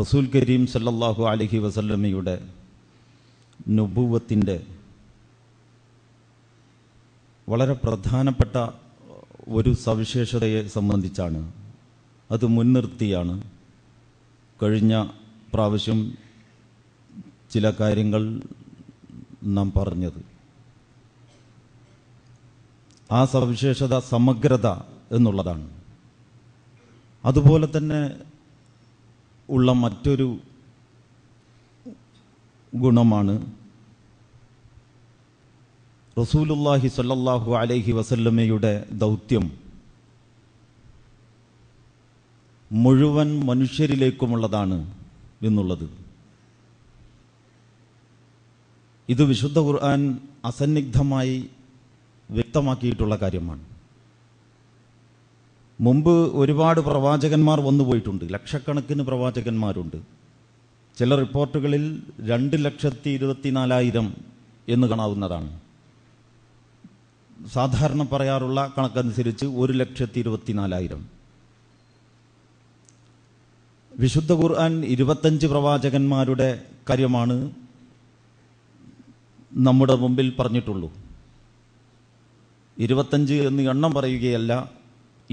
റസൂൽ കരീം സല്ലാഹു അലഹി വസല്ലമ്മയുടെ നുബൂവത്തിൻ്റെ വളരെ പ്രധാനപ്പെട്ട ഒരു സവിശേഷതയെ സംബന്ധിച്ചാണ് അത് മുൻനിർത്തിയാണ് കഴിഞ്ഞ പ്രാവശ്യം ചില കാര്യങ്ങൾ നാം പറഞ്ഞത് ആ സവിശേഷത സമഗ്രത എന്നുള്ളതാണ് അതുപോലെ തന്നെ ഉള്ള മറ്റൊരു ഗുണമാണ് റസൂലുല്ലാഹി സല്ലാഹു അലൈഹി വസല്ലമ്മയുടെ ദൗത്യം മുഴുവൻ മനുഷ്യരിലേക്കുമുള്ളതാണ് എന്നുള്ളത് ഇത് വിശുദ്ധ ഖുർആൻ അസന്നിഗ്ധമായി വ്യക്തമാക്കിയിട്ടുള്ള കാര്യമാണ് മുമ്പ് ഒരുപാട് പ്രവാചകന്മാർ വന്നു പോയിട്ടുണ്ട് ലക്ഷക്കണക്കിന് പ്രവാചകന്മാരുണ്ട് ചില റിപ്പോർട്ടുകളിൽ രണ്ട് ലക്ഷത്തി നാലായിരം എന്ന് കാണാവുന്നതാണ് സാധാരണ പറയാറുള്ള കണക്കനുസരിച്ച് ഒരു ലക്ഷത്തി നാലായിരം വിശുദ്ധ ഖുർആൻ ഇരുപത്തഞ്ച് പ്രവാചകന്മാരുടെ കാര്യമാണ് നമ്മുടെ മുമ്പിൽ പറഞ്ഞിട്ടുള്ളൂ ഇരുപത്തഞ്ച് എന്ന് എണ്ണം പറയുകയല്ല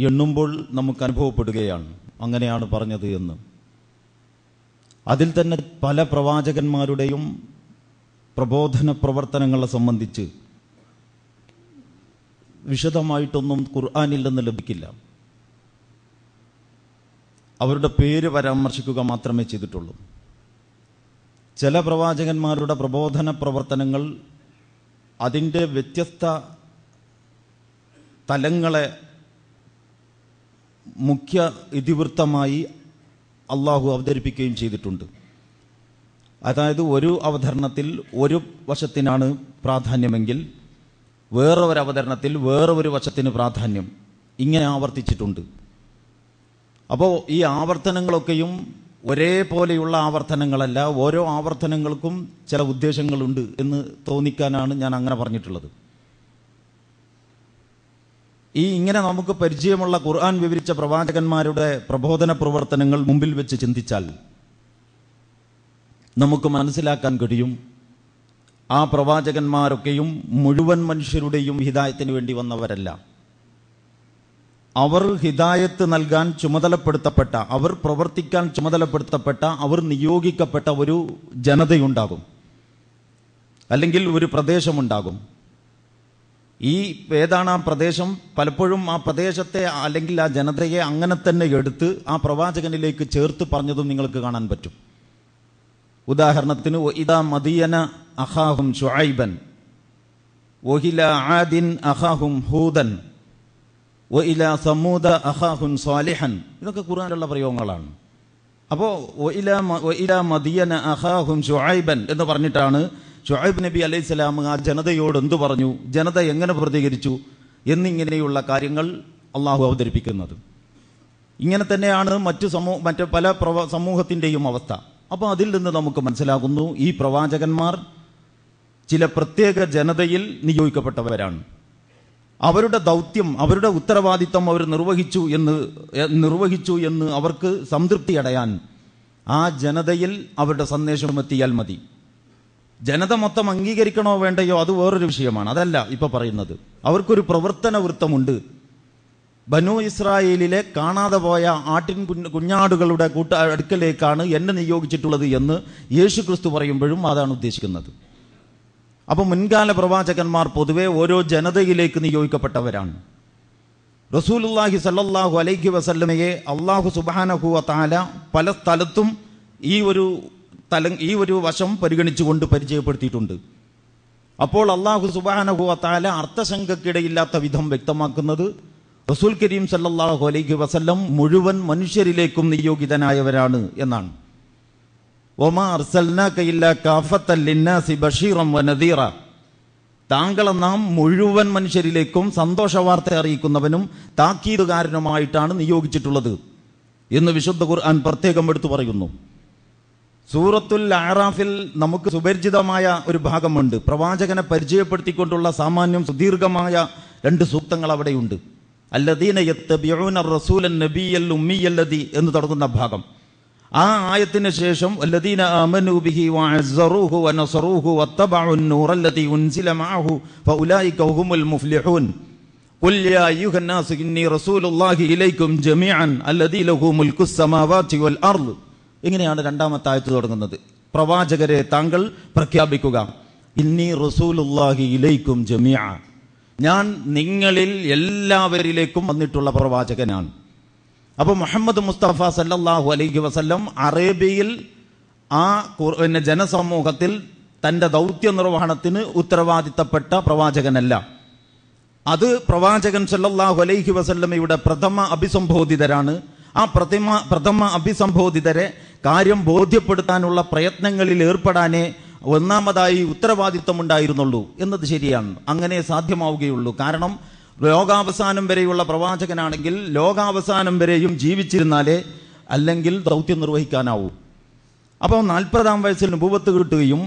എണ്ണുമ്പോൾ നമുക്ക് അനുഭവപ്പെടുകയാണ് അങ്ങനെയാണ് പറഞ്ഞത് എന്ന് അതിൽ തന്നെ പല പ്രവാചകന്മാരുടെയും പ്രബോധന പ്രവർത്തനങ്ങളെ സംബന്ധിച്ച് വിശദമായിട്ടൊന്നും ഖുർആാനില്ലെന്ന് ലഭിക്കില്ല അവരുടെ പേര് പരാമർശിക്കുക മാത്രമേ ചെയ്തിട്ടുള്ളൂ ചില പ്രവാചകന്മാരുടെ പ്രബോധന പ്രവർത്തനങ്ങൾ അതിൻ്റെ വ്യത്യസ്ത തലങ്ങളെ മുഖ്യ ഇതിവൃത്തമായി അള്ളാഹു അവതരിപ്പിക്കുകയും ചെയ്തിട്ടുണ്ട് അതായത് ഒരു അവതരണത്തിൽ ഒരു വശത്തിനാണ് പ്രാധാന്യമെങ്കിൽ വേറെ ഒരു അവതരണത്തിൽ വേറെ ഒരു വശത്തിന് പ്രാധാന്യം ഇങ്ങനെ ആവർത്തിച്ചിട്ടുണ്ട് അപ്പോൾ ഈ ആവർത്തനങ്ങളൊക്കെയും ഒരേപോലെയുള്ള ആവർത്തനങ്ങളല്ല ഓരോ ആവർത്തനങ്ങൾക്കും ചില ഉദ്ദേശങ്ങളുണ്ട് എന്ന് തോന്നിക്കാനാണ് ഞാൻ അങ്ങനെ പറഞ്ഞിട്ടുള്ളത് ഈ ഇങ്ങനെ നമുക്ക് പരിചയമുള്ള ഖുർആൻ വിവരിച്ച പ്രവാചകന്മാരുടെ പ്രബോധന പ്രവർത്തനങ്ങൾ മുമ്പിൽ വെച്ച് ചിന്തിച്ചാൽ നമുക്ക് മനസ്സിലാക്കാൻ കഴിയും ആ പ്രവാചകന്മാരൊക്കെയും മുഴുവൻ മനുഷ്യരുടെയും ഹിതായത്തിന് വേണ്ടി വന്നവരല്ല അവർ ഹിതായത്ത് നൽകാൻ ചുമതലപ്പെടുത്തപ്പെട്ട അവർ പ്രവർത്തിക്കാൻ ചുമതലപ്പെടുത്തപ്പെട്ട അവർ നിയോഗിക്കപ്പെട്ട ഒരു ജനതയുണ്ടാകും അല്ലെങ്കിൽ ഒരു പ്രദേശമുണ്ടാകും ഈ ഏതാണ് ആ പ്രദേശം പലപ്പോഴും ആ പ്രദേശത്തെ അല്ലെങ്കിൽ ആ ജനതയെ അങ്ങനെ തന്നെ എടുത്ത് ആ പ്രവാചകനിലേക്ക് ചേർത്ത് പറഞ്ഞതും നിങ്ങൾക്ക് കാണാൻ പറ്റും ഉദാഹരണത്തിന് ഇതാ മദീയന അഹാഹും ഷുഹൈബൻ ഒഹില ആദിൻ അഹാഹും ഹൂതൻ ഒ ഇല സമൂദ അഹാഹുൻ സ്വാലിഹൻ ഇതൊക്കെ കുറാനുള്ള പ്രയോഗങ്ങളാണ് അപ്പോൾ ഒ ഇല ഒ ഇല മദിയന അഹാഹും ഷുഹൈബൻ എന്ന് പറഞ്ഞിട്ടാണ് ഷുഹൈബ് നബി അലൈഹി സ്വലാം ആ ജനതയോട് എന്തു പറഞ്ഞു ജനത എങ്ങനെ പ്രതികരിച്ചു എന്നിങ്ങനെയുള്ള കാര്യങ്ങൾ അള്ളാഹു അവതരിപ്പിക്കുന്നത് ഇങ്ങനെ തന്നെയാണ് മറ്റു സമൂഹ മറ്റ് പല പ്രവ സമൂഹത്തിൻ്റെയും അവസ്ഥ അപ്പോൾ അതിൽ നിന്ന് നമുക്ക് മനസ്സിലാകുന്നു ഈ പ്രവാചകന്മാർ ചില പ്രത്യേക ജനതയിൽ നിയോഗിക്കപ്പെട്ടവരാണ് അവരുടെ ദൗത്യം അവരുടെ ഉത്തരവാദിത്തം അവർ നിർവഹിച്ചു എന്ന് നിർവഹിച്ചു എന്ന് അവർക്ക് സംതൃപ്തി അടയാൻ ആ ജനതയിൽ അവരുടെ സന്ദേശം എത്തിയാൽ മതി ജനത മൊത്തം അംഗീകരിക്കണോ വേണ്ടയോ അത് വേറൊരു വിഷയമാണ് അതല്ല ഇപ്പൊ പറയുന്നത് അവർക്കൊരു പ്രവർത്തന വൃത്തമുണ്ട് ബനു ഇസ്രായേലിലെ കാണാതെ പോയ ആട്ടിൻ കുഞ്ഞാടുകളുടെ കൂട്ട അടുക്കലേക്കാണ് എന്നെ നിയോഗിച്ചിട്ടുള്ളത് എന്ന് യേശു ക്രിസ്തു പറയുമ്പോഴും അതാണ് ഉദ്ദേശിക്കുന്നത് അപ്പോൾ മുൻകാല പ്രവാചകന്മാർ പൊതുവെ ഓരോ ജനതയിലേക്ക് നിയോഗിക്കപ്പെട്ടവരാണ് റസൂലുല്ലാഹി സല്ലാഹു അലൈഹി വസല്ലമയെ അള്ളാഹു സുബാനഹു താല പല സ്ഥലത്തും ഈ ഒരു തല ഈ ഒരു വശം പരിഗണിച്ചുകൊണ്ട് പരിചയപ്പെടുത്തിയിട്ടുണ്ട് അപ്പോൾ അള്ളാഹു സുബാനഹുവത്താല അർത്ഥശങ്കക്കിടയില്ലാത്ത വിധം വ്യക്തമാക്കുന്നത് റസൂൽ കരീം സല്ലാഹു അലൈഹി വസല്ലം മുഴുവൻ മനുഷ്യരിലേക്കും നിയോഗിതനായവരാണ് എന്നാണ് താങ്കളെ നാം മുഴുവൻ മനുഷ്യരിലേക്കും സന്തോഷ വാർത്ത അറിയിക്കുന്നവനും താക്കീതുകാരനുമായിട്ടാണ് നിയോഗിച്ചിട്ടുള്ളത് എന്ന് വിശുദ്ധ ഖുർആൻ പ്രത്യേകം എടുത്തു പറയുന്നു സൂറത്തുൽ ആറാഫിൽ നമുക്ക് സുപരിചിതമായ ഒരു ഭാഗമുണ്ട് പ്രവാചകനെ പരിചയപ്പെടുത്തിക്കൊണ്ടുള്ള സാമാന്യം സുദീർഘമായ രണ്ട് സൂക്തങ്ങൾ അവിടെയുണ്ട് അല്ലദീന എന്ന് തുടങ്ങുന്ന ഭാഗം ആ ആയത്തിന് ശേഷം അല്ലദീന വഅസ്സറൂഹു വനസറൂഹു ഉൻസില മഅഹു മുഫ്ലിഹൂൻ ഇങ്ങനെയാണ് രണ്ടാമത്തെ ആയത്ത് തുടങ്ങുന്നത് പ്രവാചകരെ താങ്കൾ പ്രഖ്യാപിക്കുക ഇന്നി റസൂലുല്ലാഹി ഇലൈക്കും ജമിയ ഞാൻ നിങ്ങളിൽ എല്ലാവരിലേക്കും വന്നിട്ടുള്ള പ്രവാചകനാണ് അപ്പോൾ മുഹമ്മദ് മുസ്തഫ സല്ലാഹു അലൈഹി വസല്ലം അറേബ്യയിൽ ആ പിന്നെ ജനസമൂഹത്തിൽ തൻ്റെ ദൗത്യ നിർവഹണത്തിന് ഉത്തരവാദിത്തപ്പെട്ട പ്രവാചകനല്ല അത് പ്രവാചകൻ സല്ലാഹു അലൈഹി വസല്ലമയുടെ പ്രഥമ അഭിസംബോധിതരാണ് ആ പ്രഥമ പ്രഥമ അഭിസംബോധിതരെ കാര്യം ബോധ്യപ്പെടുത്താനുള്ള പ്രയത്നങ്ങളിൽ ഏർപ്പെടാനേ ഒന്നാമതായി ഉത്തരവാദിത്തമുണ്ടായിരുന്നുള്ളൂ എന്നത് ശരിയാണ് അങ്ങനെ സാധ്യമാവുകയുള്ളൂ കാരണം ലോകാവസാനം വരെയുള്ള പ്രവാചകനാണെങ്കിൽ ലോകാവസാനം വരെയും ജീവിച്ചിരുന്നാലേ അല്ലെങ്കിൽ ദൗത്യം നിർവഹിക്കാനാവൂ അപ്പോൾ നാൽപ്പതാം വയസ്സിൽ നുപൂവത്ത് കിട്ടുകയും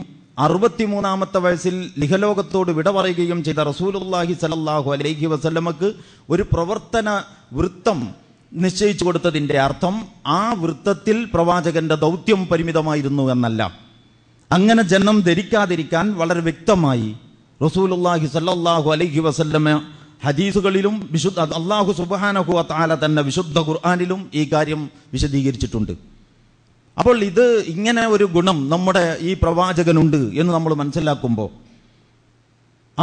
അറുപത്തിമൂന്നാമത്തെ വയസ്സിൽ ലിഹലോകത്തോട് വിട പറയുകയും ചെയ്ത റസൂലുല്ലാഹി സലല്ലാഹു അലൈഹി വസല്ലമക്ക് ഒരു പ്രവർത്തന വൃത്തം നിശ്ചയിച്ചു കൊടുത്തതിൻ്റെ അർത്ഥം ആ വൃത്തത്തിൽ പ്രവാചകന്റെ ദൗത്യം പരിമിതമായിരുന്നു എന്നല്ല അങ്ങനെ ജനം ധരിക്കാതിരിക്കാൻ വളരെ വ്യക്തമായി റസൂലുല്ലാഹി സല്ലാഹു അലൈഹി വസല്ലമ ഹദീസുകളിലും വിശുദ്ധ അള്ളാഹു സുബാനഹു താല തന്നെ വിശുദ്ധ ഖുർആാനിലും ഈ കാര്യം വിശദീകരിച്ചിട്ടുണ്ട് അപ്പോൾ ഇത് ഇങ്ങനെ ഒരു ഗുണം നമ്മുടെ ഈ പ്രവാചകനുണ്ട് എന്ന് നമ്മൾ മനസ്സിലാക്കുമ്പോൾ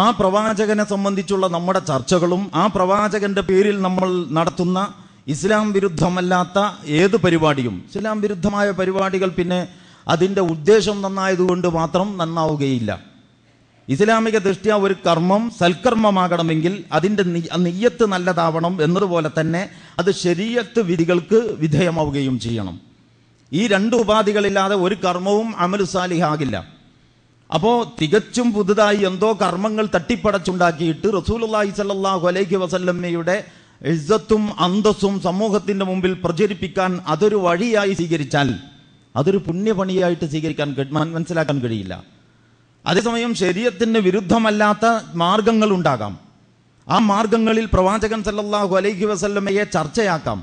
ആ പ്രവാചകനെ സംബന്ധിച്ചുള്ള നമ്മുടെ ചർച്ചകളും ആ പ്രവാചകന്റെ പേരിൽ നമ്മൾ നടത്തുന്ന ഇസ്ലാം വിരുദ്ധമല്ലാത്ത ഏത് പരിപാടിയും ഇസ്ലാം വിരുദ്ധമായ പരിപാടികൾ പിന്നെ അതിൻ്റെ ഉദ്ദേശം നന്നായതുകൊണ്ട് മാത്രം നന്നാവുകയില്ല ഇസ്ലാമിക ദൃഷ്ട്യ ഒരു കർമ്മം സൽക്കർമ്മമാകണമെങ്കിൽ അതിൻ്റെ നെയ്യത്ത് നല്ലതാവണം എന്നതുപോലെ തന്നെ അത് ശരീരത്ത് വിധികൾക്ക് വിധേയമാവുകയും ചെയ്യണം ഈ രണ്ട് ഉപാധികളില്ലാതെ ഒരു കർമ്മവും അമലുസാലിഹാകില്ല അപ്പോൾ തികച്ചും പുതുതായി എന്തോ കർമ്മങ്ങൾ തട്ടിപ്പടച്ചുണ്ടാക്കിയിട്ട് റസൂലുല്ലാഹി സല്ലാഹു അലൈഹി വസല്ലമ്മയുടെ ഇസ്സത്തും അന്തസ്സും സമൂഹത്തിൻ്റെ മുമ്പിൽ പ്രചരിപ്പിക്കാൻ അതൊരു വഴിയായി സ്വീകരിച്ചാൽ അതൊരു പുണ്യപണിയായിട്ട് സ്വീകരിക്കാൻ മനസ്സിലാക്കാൻ കഴിയില്ല അതേസമയം ശരീരത്തിന് വിരുദ്ധമല്ലാത്ത മാർഗങ്ങൾ ഉണ്ടാകാം ആ മാർഗങ്ങളിൽ പ്രവാചകൻ സല്ലാഹു അലൈഹി വസല്ലമയെ ചർച്ചയാക്കാം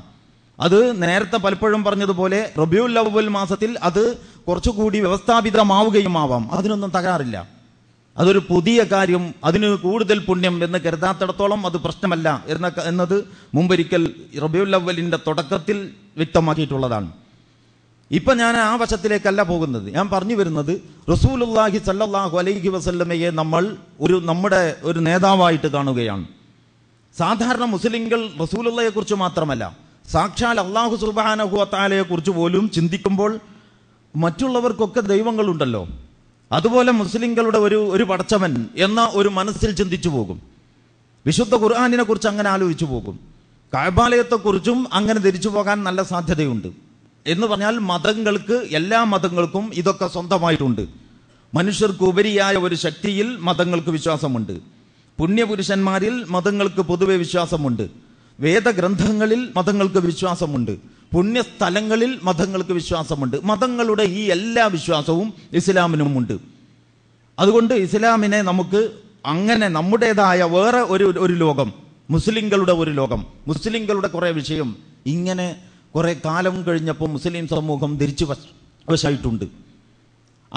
അത് നേരത്തെ പലപ്പോഴും പറഞ്ഞതുപോലെ റബിയുൽ ലവൽ മാസത്തിൽ അത് കുറച്ചുകൂടി വ്യവസ്ഥാപിതമാവുകയും ആവാം അതിനൊന്നും തകരാറില്ല അതൊരു പുതിയ കാര്യം അതിന് കൂടുതൽ പുണ്യം എന്ന് കരുതാത്തിടത്തോളം അത് പ്രശ്നമല്ല എന്ന എന്നത് മുമ്പൊരിക്കൽ റബിയുല്ലവലിൻ്റെ തുടക്കത്തിൽ വ്യക്തമാക്കിയിട്ടുള്ളതാണ് ഇപ്പം ഞാൻ ആ വശത്തിലേക്കല്ല പോകുന്നത് ഞാൻ പറഞ്ഞു വരുന്നത് റസൂലുല്ലാഹി സല്ലാഹു അലൈഹി വസല്ലമയെ നമ്മൾ ഒരു നമ്മുടെ ഒരു നേതാവായിട്ട് കാണുകയാണ് സാധാരണ മുസ്ലിങ്ങൾ റസൂലുള്ളയെക്കുറിച്ച് മാത്രമല്ല സാക്ഷാൽ അള്ളാഹു സുബാനഹു അത്താലയെക്കുറിച്ച് പോലും ചിന്തിക്കുമ്പോൾ മറ്റുള്ളവർക്കൊക്കെ ദൈവങ്ങളുണ്ടല്ലോ അതുപോലെ മുസ്ലിങ്ങളുടെ ഒരു ഒരു പടച്ചവൻ എന്ന ഒരു മനസ്സിൽ ചിന്തിച്ചു പോകും വിശുദ്ധ ഖുർആാനിനെ കുറിച്ച് അങ്ങനെ ആലോചിച്ചു പോകും കായബാലയത്തെക്കുറിച്ചും അങ്ങനെ തിരിച്ചു പോകാൻ നല്ല സാധ്യതയുണ്ട് എന്ന് പറഞ്ഞാൽ മതങ്ങൾക്ക് എല്ലാ മതങ്ങൾക്കും ഇതൊക്കെ സ്വന്തമായിട്ടുണ്ട് മനുഷ്യർക്ക് ഉപരിയായ ഒരു ശക്തിയിൽ മതങ്ങൾക്ക് വിശ്വാസമുണ്ട് പുണ്യപുരുഷന്മാരിൽ മതങ്ങൾക്ക് പൊതുവെ വിശ്വാസമുണ്ട് വേദഗ്രന്ഥങ്ങളിൽ മതങ്ങൾക്ക് വിശ്വാസമുണ്ട് പുണ്യസ്ഥലങ്ങളിൽ മതങ്ങൾക്ക് വിശ്വാസമുണ്ട് മതങ്ങളുടെ ഈ എല്ലാ വിശ്വാസവും ഇസ്ലാമിനുമുണ്ട് അതുകൊണ്ട് ഇസ്ലാമിനെ നമുക്ക് അങ്ങനെ നമ്മുടേതായ വേറെ ഒരു ഒരു ലോകം മുസ്ലിങ്ങളുടെ ഒരു ലോകം മുസ്ലിങ്ങളുടെ കുറേ വിഷയം ഇങ്ങനെ കുറേ കാലം കഴിഞ്ഞപ്പോൾ മുസ്ലിം സമൂഹം തിരിച്ചു വശായിട്ടുണ്ട്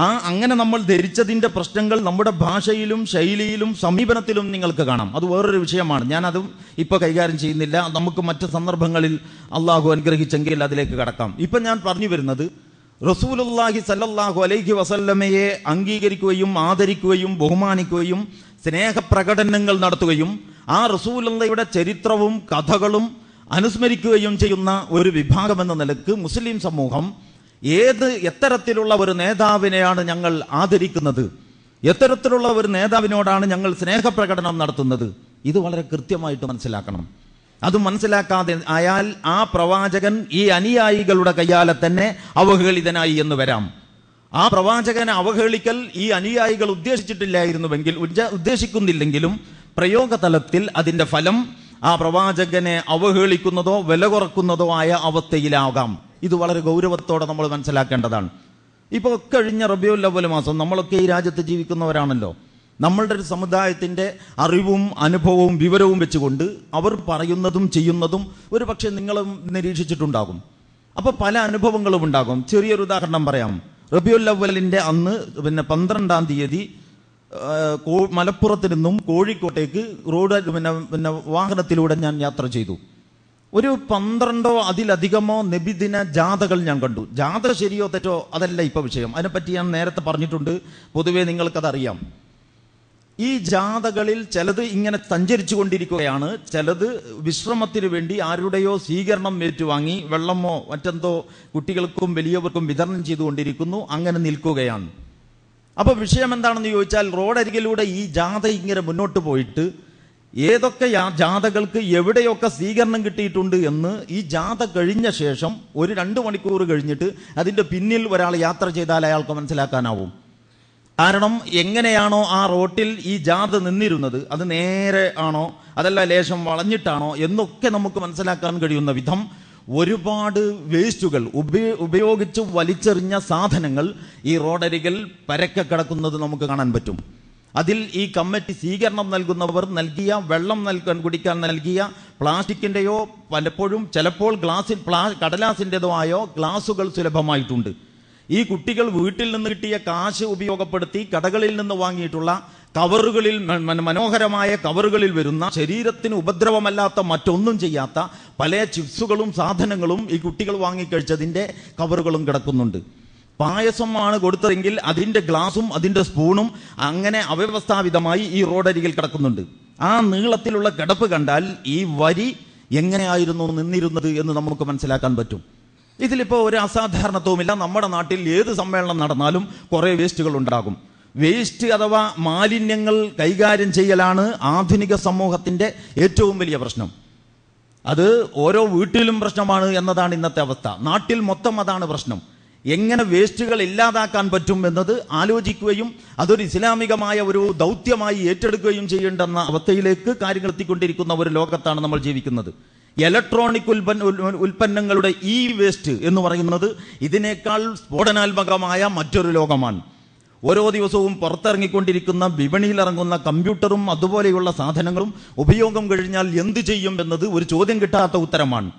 ആ അങ്ങനെ നമ്മൾ ധരിച്ചതിൻ്റെ പ്രശ്നങ്ങൾ നമ്മുടെ ഭാഷയിലും ശൈലിയിലും സമീപനത്തിലും നിങ്ങൾക്ക് കാണാം അത് വേറൊരു വിഷയമാണ് ഞാനതും ഇപ്പോൾ കൈകാര്യം ചെയ്യുന്നില്ല നമുക്ക് മറ്റ് സന്ദർഭങ്ങളിൽ അള്ളാഹു അനുഗ്രഹിച്ചെങ്കിൽ അതിലേക്ക് കടക്കാം ഇപ്പം ഞാൻ പറഞ്ഞു വരുന്നത് റസൂലുല്ലാഹി സല്ലല്ലാഹു അലൈഹി വസല്ലമയെ അംഗീകരിക്കുകയും ആദരിക്കുകയും ബഹുമാനിക്കുകയും സ്നേഹപ്രകടനങ്ങൾ നടത്തുകയും ആ റസൂലുള്ളയുടെ ചരിത്രവും കഥകളും അനുസ്മരിക്കുകയും ചെയ്യുന്ന ഒരു വിഭാഗമെന്ന നിലക്ക് മുസ്ലിം സമൂഹം ഏത് എത്തരത്തിലുള്ള ഒരു നേതാവിനെയാണ് ഞങ്ങൾ ആദരിക്കുന്നത് എത്തരത്തിലുള്ള ഒരു നേതാവിനോടാണ് ഞങ്ങൾ സ്നേഹപ്രകടനം നടത്തുന്നത് ഇത് വളരെ കൃത്യമായിട്ട് മനസ്സിലാക്കണം അത് മനസ്സിലാക്കാതെ ആയാൽ ആ പ്രവാചകൻ ഈ അനുയായികളുടെ കയ്യാലെ തന്നെ അവഹേളിതനായി എന്ന് വരാം ആ പ്രവാചകനെ അവഹേളിക്കൽ ഈ അനുയായികൾ ഉദ്ദേശിച്ചിട്ടില്ലായിരുന്നുവെങ്കിൽ ഉദ്ദേശിക്കുന്നില്ലെങ്കിലും പ്രയോഗതലത്തിൽ അതിൻ്റെ ഫലം ആ പ്രവാചകനെ അവഹേളിക്കുന്നതോ വില കുറക്കുന്നതോ ആയ അവസ്ഥയിലാകാം ഇത് വളരെ ഗൗരവത്തോടെ നമ്മൾ മനസ്സിലാക്കേണ്ടതാണ് ഇപ്പോൾ കഴിഞ്ഞ റബിയുൽ അവൽ മാസം നമ്മളൊക്കെ ഈ രാജ്യത്ത് ജീവിക്കുന്നവരാണല്ലോ നമ്മളുടെ ഒരു സമുദായത്തിൻ്റെ അറിവും അനുഭവവും വിവരവും വെച്ചുകൊണ്ട് അവർ പറയുന്നതും ചെയ്യുന്നതും ഒരു പക്ഷേ നിങ്ങളും നിരീക്ഷിച്ചിട്ടുണ്ടാകും അപ്പോൾ പല അനുഭവങ്ങളും ഉണ്ടാകും ചെറിയൊരു ഉദാഹരണം പറയാം റബിയുൽ അവലിൻ്റെ അന്ന് പിന്നെ പന്ത്രണ്ടാം തീയതി മലപ്പുറത്ത് നിന്നും കോഴിക്കോട്ടേക്ക് റോഡ് പിന്നെ പിന്നെ വാഹനത്തിലൂടെ ഞാൻ യാത്ര ചെയ്തു ഒരു പന്ത്രണ്ടോ അതിലധികമോ നബിദിന ജാഥകൾ ഞാൻ കണ്ടു ജാഥ ശരിയോ തെറ്റോ അതല്ല ഇപ്പൊ വിഷയം അതിനെപ്പറ്റി ഞാൻ നേരത്തെ പറഞ്ഞിട്ടുണ്ട് പൊതുവേ നിങ്ങൾക്കതറിയാം ഈ ജാഥകളിൽ ചിലത് ഇങ്ങനെ സഞ്ചരിച്ചു കൊണ്ടിരിക്കുകയാണ് ചിലത് വിശ്രമത്തിന് വേണ്ടി ആരുടെയോ സ്വീകരണം ഏറ്റുവാങ്ങി വെള്ളമോ മറ്റെന്തോ കുട്ടികൾക്കും വലിയവർക്കും വിതരണം ചെയ്തുകൊണ്ടിരിക്കുന്നു അങ്ങനെ നിൽക്കുകയാണ് അപ്പോൾ വിഷയം എന്താണെന്ന് ചോദിച്ചാൽ റോഡരികിലൂടെ ഈ ജാഥ ഇങ്ങനെ മുന്നോട്ട് പോയിട്ട് ഏതൊക്കെ ജാഥകൾക്ക് എവിടെയൊക്കെ സ്വീകരണം കിട്ടിയിട്ടുണ്ട് എന്ന് ഈ ജാഥ കഴിഞ്ഞ ശേഷം ഒരു രണ്ട് മണിക്കൂർ കഴിഞ്ഞിട്ട് അതിൻ്റെ പിന്നിൽ ഒരാൾ യാത്ര ചെയ്താൽ അയാൾക്ക് മനസ്സിലാക്കാനാവും കാരണം എങ്ങനെയാണോ ആ റോട്ടിൽ ഈ ജാഥ നിന്നിരുന്നത് അത് നേരെ ആണോ അതല്ല ലേശം വളഞ്ഞിട്ടാണോ എന്നൊക്കെ നമുക്ക് മനസ്സിലാക്കാൻ കഴിയുന്ന വിധം ഒരുപാട് വേസ്റ്റുകൾ ഉപയോ ഉപയോഗിച്ച് വലിച്ചെറിഞ്ഞ സാധനങ്ങൾ ഈ റോഡരികിൽ പരക്കെ കിടക്കുന്നത് നമുക്ക് കാണാൻ പറ്റും അതിൽ ഈ കമ്മിറ്റി സ്വീകരണം നൽകുന്നവർ നൽകിയ വെള്ളം നൽകാൻ കുടിക്കാൻ നൽകിയ പ്ലാസ്റ്റിക്കിൻ്റെയോ പലപ്പോഴും ചിലപ്പോൾ ഗ്ലാസിൽ പ്ലാ കടലാസിൻ്റെതോ ആയോ ഗ്ലാസുകൾ സുലഭമായിട്ടുണ്ട് ഈ കുട്ടികൾ വീട്ടിൽ നിന്ന് കിട്ടിയ കാശ് ഉപയോഗപ്പെടുത്തി കടകളിൽ നിന്ന് വാങ്ങിയിട്ടുള്ള കവറുകളിൽ മനോഹരമായ കവറുകളിൽ വരുന്ന ശരീരത്തിന് ഉപദ്രവമല്ലാത്ത മറ്റൊന്നും ചെയ്യാത്ത പല ചിപ്സുകളും സാധനങ്ങളും ഈ കുട്ടികൾ വാങ്ങിക്കഴിച്ചതിൻ്റെ കവറുകളും കിടക്കുന്നുണ്ട് പായസമാണ് കൊടുത്തതെങ്കിൽ അതിൻ്റെ ഗ്ലാസും അതിൻ്റെ സ്പൂണും അങ്ങനെ അവ്യവസ്ഥാവിധമായി ഈ റോഡരികിൽ കിടക്കുന്നുണ്ട് ആ നീളത്തിലുള്ള കിടപ്പ് കണ്ടാൽ ഈ വരി എങ്ങനെയായിരുന്നു നിന്നിരുന്നത് എന്ന് നമുക്ക് മനസ്സിലാക്കാൻ പറ്റും ഇതിലിപ്പോൾ ഒരു അസാധാരണത്വമില്ല നമ്മുടെ നാട്ടിൽ ഏത് സമ്മേളനം നടന്നാലും കുറേ വേസ്റ്റുകൾ ഉണ്ടാകും വേസ്റ്റ് അഥവാ മാലിന്യങ്ങൾ കൈകാര്യം ചെയ്യലാണ് ആധുനിക സമൂഹത്തിൻ്റെ ഏറ്റവും വലിയ പ്രശ്നം അത് ഓരോ വീട്ടിലും പ്രശ്നമാണ് എന്നതാണ് ഇന്നത്തെ അവസ്ഥ നാട്ടിൽ മൊത്തം അതാണ് പ്രശ്നം എങ്ങനെ വേസ്റ്റുകൾ ഇല്ലാതാക്കാൻ പറ്റും എന്നത് ആലോചിക്കുകയും അതൊരു ഇസ്ലാമികമായ ഒരു ദൗത്യമായി ഏറ്റെടുക്കുകയും ചെയ്യേണ്ടെന്ന അവസ്ഥയിലേക്ക് കാര്യങ്ങൾ എത്തിക്കൊണ്ടിരിക്കുന്ന ഒരു ലോകത്താണ് നമ്മൾ ജീവിക്കുന്നത് ഇലക്ട്രോണിക് ഉൽപ്പന്ന ഉൽപ്പന്നങ്ങളുടെ ഇ വേസ്റ്റ് എന്ന് പറയുന്നത് ഇതിനേക്കാൾ സ്ഫോടനാത്മകമായ മറ്റൊരു ലോകമാണ് ഓരോ ദിവസവും പുറത്തിറങ്ങിക്കൊണ്ടിരിക്കുന്ന വിപണിയിൽ ഇറങ്ങുന്ന കമ്പ്യൂട്ടറും അതുപോലെയുള്ള സാധനങ്ങളും ഉപയോഗം കഴിഞ്ഞാൽ എന്ത് ചെയ്യും എന്നത് ഒരു ചോദ്യം കിട്ടാത്ത ഉത്തരമാണ്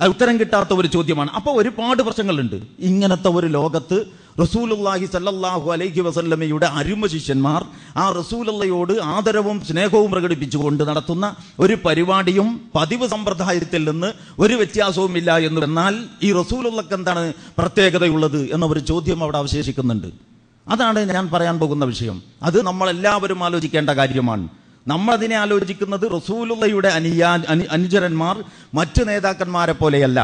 അത് ഉത്തരം കിട്ടാത്ത ഒരു ചോദ്യമാണ് അപ്പോൾ ഒരുപാട് പ്രശ്നങ്ങളുണ്ട് ഇങ്ങനത്തെ ഒരു ലോകത്ത് റസൂലുല്ലാഹി സല്ലാഹു അലൈഹി വസല്ലമയുടെ അരുമ ശിഷ്യന്മാർ ആ റസൂലല്ലയോട് ആദരവും സ്നേഹവും പ്രകടിപ്പിച്ചുകൊണ്ട് നടത്തുന്ന ഒരു പരിപാടിയും പതിവ് സമ്പ്രദായത്തിൽ നിന്ന് ഒരു വ്യത്യാസവും ഇല്ല എന്ന് എന്നാൽ ഈ റസൂലുള്ളക്ക് എന്താണ് പ്രത്യേകതയുള്ളത് എന്ന ഒരു ചോദ്യം അവിടെ അവശേഷിക്കുന്നുണ്ട് അതാണ് ഞാൻ പറയാൻ പോകുന്ന വിഷയം അത് നമ്മളെല്ലാവരും ആലോചിക്കേണ്ട കാര്യമാണ് നമ്മളതിനെ ആലോചിക്കുന്നത് റസൂലുള്ളയുടെ അനുയാ അനുചരന്മാർ മറ്റ് നേതാക്കന്മാരെ പോലെയല്ല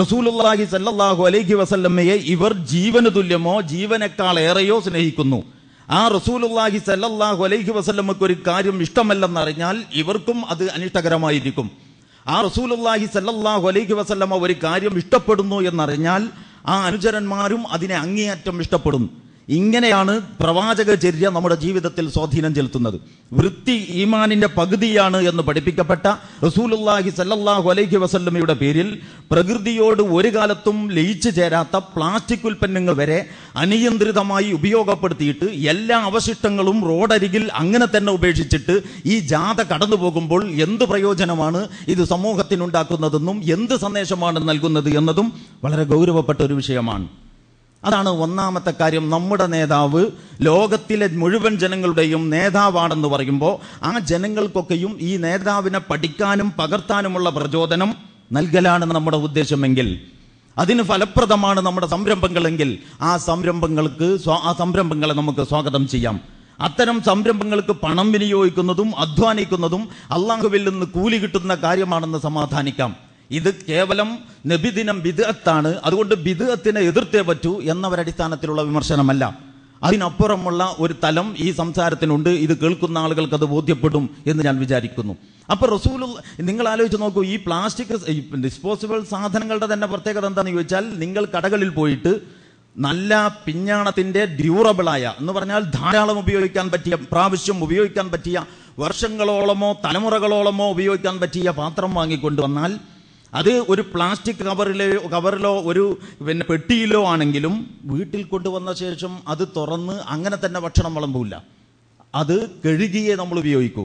റസൂലുള്ളാഹി സല്ലല്ലാഹു അലൈഹി വസല്ലമ്മയെ ഇവർ ജീവന് തുല്യമോ ജീവനേക്കാൾ ഏറെയോ സ്നേഹിക്കുന്നു ആ റസൂലുള്ളാഹി സല്ലല്ലാഹു അലൈഹി വസല്ലമ്മക്ക് ഒരു കാര്യം ഇഷ്ടമല്ലെന്നറിഞ്ഞാൽ ഇവർക്കും അത് അനിഷ്ടകരമായിരിക്കും ആ റസൂലുള്ളാഹി സല്ലല്ലാഹു അലൈഹി വസല്ലമ്മ ഒരു കാര്യം ഇഷ്ടപ്പെടുന്നു എന്നറിഞ്ഞാൽ ആ അനുചരന്മാരും അതിനെ അങ്ങേയറ്റം ഇഷ്ടപ്പെടുന്നു ഇങ്ങനെയാണ് പ്രവാചകചര്യ നമ്മുടെ ജീവിതത്തിൽ സ്വാധീനം ചെലുത്തുന്നത് വൃത്തി ഈമാനിന്റെ പകുതിയാണ് എന്ന് പഠിപ്പിക്കപ്പെട്ട റസൂലുല്ലാഹി സല്ലാഹു അലൈഹി വസല്ലമയുടെ പേരിൽ പ്രകൃതിയോട് ഒരു കാലത്തും ലയിച്ചു ചേരാത്ത പ്ലാസ്റ്റിക് ഉൽപ്പന്നങ്ങൾ വരെ അനിയന്ത്രിതമായി ഉപയോഗപ്പെടുത്തിയിട്ട് എല്ലാ അവശിഷ്ടങ്ങളും റോഡരികിൽ അങ്ങനെ തന്നെ ഉപേക്ഷിച്ചിട്ട് ഈ ജാഥ കടന്നു പോകുമ്പോൾ എന്ത് പ്രയോജനമാണ് ഇത് സമൂഹത്തിനുണ്ടാക്കുന്നതെന്നും എന്ത് സന്ദേശമാണ് നൽകുന്നത് എന്നതും വളരെ ഗൗരവപ്പെട്ട ഒരു വിഷയമാണ് അതാണ് ഒന്നാമത്തെ കാര്യം നമ്മുടെ നേതാവ് ലോകത്തിലെ മുഴുവൻ ജനങ്ങളുടെയും നേതാവാണെന്ന് പറയുമ്പോൾ ആ ജനങ്ങൾക്കൊക്കെയും ഈ നേതാവിനെ പഠിക്കാനും പകർത്താനുമുള്ള പ്രചോദനം നൽകലാണ് നമ്മുടെ ഉദ്ദേശമെങ്കിൽ അതിന് ഫലപ്രദമാണ് നമ്മുടെ സംരംഭങ്ങളെങ്കിൽ ആ സംരംഭങ്ങൾക്ക് ആ സംരംഭങ്ങളെ നമുക്ക് സ്വാഗതം ചെയ്യാം അത്തരം സംരംഭങ്ങൾക്ക് പണം വിനിയോഗിക്കുന്നതും അധ്വാനിക്കുന്നതും അള്ളാഹുവിൽ നിന്ന് കൂലി കിട്ടുന്ന കാര്യമാണെന്ന് സമാധാനിക്കാം ഇത് കേവലം നബിദിനം ബിദത്താണ് അതുകൊണ്ട് ബിദത്തിനെ എതിർത്തേ പറ്റൂ എന്നവരടിസ്ഥാനത്തിലുള്ള വിമർശനമല്ല അതിനപ്പുറമുള്ള ഒരു തലം ഈ സംസാരത്തിനുണ്ട് ഇത് കേൾക്കുന്ന ആളുകൾക്ക് അത് ബോധ്യപ്പെടും എന്ന് ഞാൻ വിചാരിക്കുന്നു അപ്പൊ റസൂൽ നിങ്ങൾ ആലോചിച്ച് നോക്കൂ ഈ പ്ലാസ്റ്റിക് ഡിസ്പോസിബിൾ സാധനങ്ങളുടെ തന്നെ പ്രത്യേകത എന്താണെന്ന് ചോദിച്ചാൽ നിങ്ങൾ കടകളിൽ പോയിട്ട് നല്ല പിഞ്ഞാണത്തിന്റെ ഡ്യൂറബിളായ എന്ന് പറഞ്ഞാൽ ധാരാളം ഉപയോഗിക്കാൻ പറ്റിയ പ്രാവശ്യം ഉപയോഗിക്കാൻ പറ്റിയ വർഷങ്ങളോളമോ തലമുറകളോളമോ ഉപയോഗിക്കാൻ പറ്റിയ പാത്രം വാങ്ങിക്കൊണ്ട് വന്നാൽ അത് ഒരു പ്ലാസ്റ്റിക് കവറിലോ കവറിലോ ഒരു പിന്നെ പെട്ടിയിലോ ആണെങ്കിലും വീട്ടിൽ കൊണ്ടുവന്ന ശേഷം അത് തുറന്ന് അങ്ങനെ തന്നെ ഭക്ഷണം വളമ്പൂല്ല അത് കഴുകിയേ നമ്മൾ ഉപയോഗിക്കൂ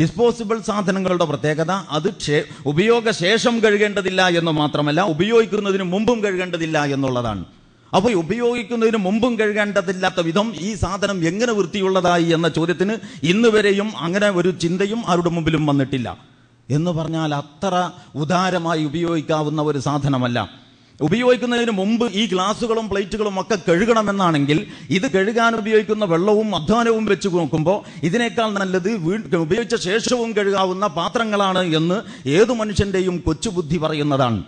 ഡിസ്പോസിബിൾ സാധനങ്ങളുടെ പ്രത്യേകത അത് ഉപയോഗശേഷം കഴുകേണ്ടതില്ല എന്ന് മാത്രമല്ല ഉപയോഗിക്കുന്നതിന് മുമ്പും കഴുകേണ്ടതില്ല എന്നുള്ളതാണ് അപ്പോൾ ഉപയോഗിക്കുന്നതിന് മുമ്പും കഴുകേണ്ടതില്ലാത്ത വിധം ഈ സാധനം എങ്ങനെ വൃത്തിയുള്ളതായി എന്ന ചോദ്യത്തിന് ഇന്നുവരെയും അങ്ങനെ ഒരു ചിന്തയും ആരുടെ മുമ്പിലും വന്നിട്ടില്ല എന്ന് പറഞ്ഞാൽ അത്ര ഉദാരമായി ഉപയോഗിക്കാവുന്ന ഒരു സാധനമല്ല ഉപയോഗിക്കുന്നതിന് മുമ്പ് ഈ ഗ്ലാസുകളും പ്ലേറ്റുകളും ഒക്കെ കഴുകണമെന്നാണെങ്കിൽ ഇത് കഴുകാൻ ഉപയോഗിക്കുന്ന വെള്ളവും അധ്വാനവും വെച്ച് നോക്കുമ്പോൾ ഇതിനേക്കാൾ നല്ലത് ഉപയോഗിച്ച ശേഷവും കഴുകാവുന്ന പാത്രങ്ങളാണ് എന്ന് ഏതു മനുഷ്യന്റെയും കൊച്ചുബുദ്ധി പറയുന്നതാണ്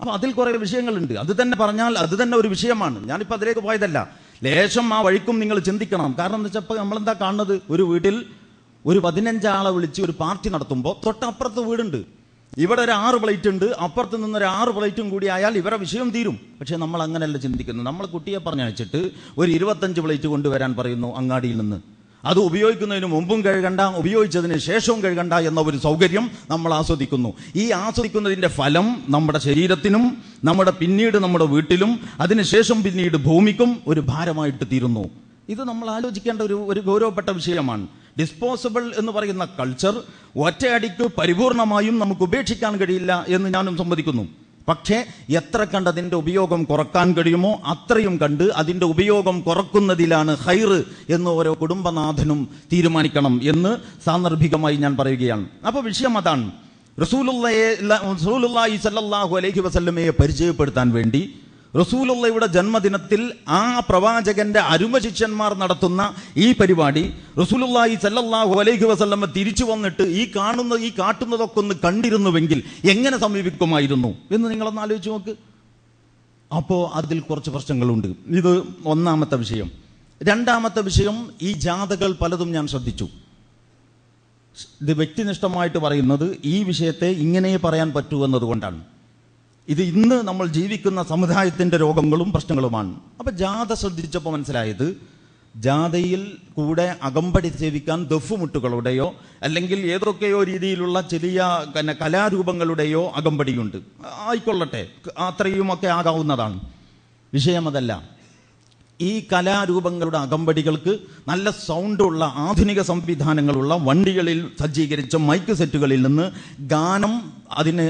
അപ്പൊ അതിൽ കുറെ വിഷയങ്ങളുണ്ട് അത് തന്നെ പറഞ്ഞാൽ അത് തന്നെ ഒരു വിഷയമാണ് ഞാനിപ്പോൾ അതിലേക്ക് പോയതല്ല ലേശം ആ വഴിക്കും നിങ്ങൾ ചിന്തിക്കണം കാരണം എന്താ വെച്ചപ്പോൾ നമ്മളെന്താ കാണുന്നത് ഒരു വീട്ടിൽ ഒരു പതിനഞ്ചാളെ വിളിച്ച് ഒരു പാർട്ടി നടത്തുമ്പോൾ തൊട്ടപ്പുറത്ത് വീടുണ്ട് ഇവിടെ ഒരു ആറ് പ്ലേറ്റ് ഉണ്ട് അപ്പുറത്ത് നിന്ന് ഒരു ആറ് പ്ലേറ്റും കൂടി ആയാൽ ഇവരെ വിഷയം തീരും പക്ഷെ നമ്മൾ അങ്ങനെയല്ല ചിന്തിക്കുന്നു നമ്മൾ കുട്ടിയെ പറഞ്ഞയച്ചിട്ട് ഒരു ഇരുപത്തഞ്ച് പ്ലേറ്റ് കൊണ്ടുവരാൻ പറയുന്നു അങ്ങാടിയിൽ നിന്ന് അത് ഉപയോഗിക്കുന്നതിന് മുമ്പും കഴുകണ്ട ഉപയോഗിച്ചതിന് ശേഷവും കഴുകണ്ട എന്ന ഒരു സൗകര്യം നമ്മൾ ആസ്വദിക്കുന്നു ഈ ആസ്വദിക്കുന്നതിൻ്റെ ഫലം നമ്മുടെ ശരീരത്തിനും നമ്മുടെ പിന്നീട് നമ്മുടെ വീട്ടിലും അതിനുശേഷം പിന്നീട് ഭൂമിക്കും ഒരു ഭാരമായിട്ട് തീരുന്നു ഇത് നമ്മൾ ആലോചിക്കേണ്ട ഒരു ഒരു ഗൗരവപ്പെട്ട വിഷയമാണ് ഡിസ്പോസിബിൾ എന്ന് പറയുന്ന കൾച്ചർ ഒറ്റയടിക്ക് പരിപൂർണമായും നമുക്ക് ഉപേക്ഷിക്കാൻ കഴിയില്ല എന്ന് ഞാനും സമ്മതിക്കുന്നു പക്ഷേ എത്ര കണ്ട് അതിൻ്റെ ഉപയോഗം കുറക്കാൻ കഴിയുമോ അത്രയും കണ്ട് അതിൻ്റെ ഉപയോഗം കുറക്കുന്നതിലാണ് ഹൈറ് എന്ന് ഓരോ കുടുംബനാഥനും തീരുമാനിക്കണം എന്ന് സാന്ദർഭികമായി ഞാൻ പറയുകയാണ് അപ്പോൾ വിഷയം അതാണ് റസൂലുള്ളയെ റസൂലുള്ളാഹി സല്ലല്ലാഹു അലൈഹി വസല്ലമയെ പരിചയപ്പെടുത്താൻ വേണ്ടി റസൂലുള്ളയുടെ ജന്മദിനത്തിൽ ആ പ്രവാചകന്റെ അരുമ ശിഷ്യന്മാർ നടത്തുന്ന ഈ പരിപാടി റസൂലുള്ളാഹി സല്ലല്ലാഹു അലൈഹി വസല്ലം തിരിച്ചു വന്നിട്ട് ഈ കാണുന്ന ഈ കാട്ടുന്നതൊക്കെ ഒന്ന് കണ്ടിരുന്നുവെങ്കിൽ എങ്ങനെ സമീപിക്കുമായിരുന്നു എന്ന് നിങ്ങളൊന്ന് ആലോചിച്ച് നോക്ക് അപ്പോൾ അതിൽ കുറച്ച് പ്രശ്നങ്ങളുണ്ട് ഇത് ഒന്നാമത്തെ വിഷയം രണ്ടാമത്തെ വിഷയം ഈ ജാഥകൾ പലതും ഞാൻ ശ്രദ്ധിച്ചു ഇത് വ്യക്തിനിഷ്ഠമായിട്ട് പറയുന്നത് ഈ വിഷയത്തെ ഇങ്ങനെ പറയാൻ പറ്റൂ എന്നതുകൊണ്ടാണ് ഇത് ഇന്ന് നമ്മൾ ജീവിക്കുന്ന സമുദായത്തിൻ്റെ രോഗങ്ങളും പ്രശ്നങ്ങളുമാണ് അപ്പോൾ ജാഥ ശ്രദ്ധിച്ചപ്പോൾ മനസ്സിലായത് ജാഥയിൽ കൂടെ അകമ്പടി സേവിക്കാൻ ദഫുമുട്ടുകളുടെയോ അല്ലെങ്കിൽ ഏതൊക്കെയോ രീതിയിലുള്ള ചെറിയ പിന്നെ കലാരൂപങ്ങളുടെയോ അകമ്പടിയുണ്ട് ആയിക്കൊള്ളട്ടെ അത്രയുമൊക്കെ ആകാവുന്നതാണ് വിഷയം അതല്ല ഈ കലാരൂപങ്ങളുടെ അകമ്പടികൾക്ക് നല്ല സൗണ്ടുള്ള ആധുനിക സംവിധാനങ്ങളുള്ള വണ്ടികളിൽ സജ്ജീകരിച്ച മൈക്ക് സെറ്റുകളിൽ നിന്ന് ഗാനം അതിന്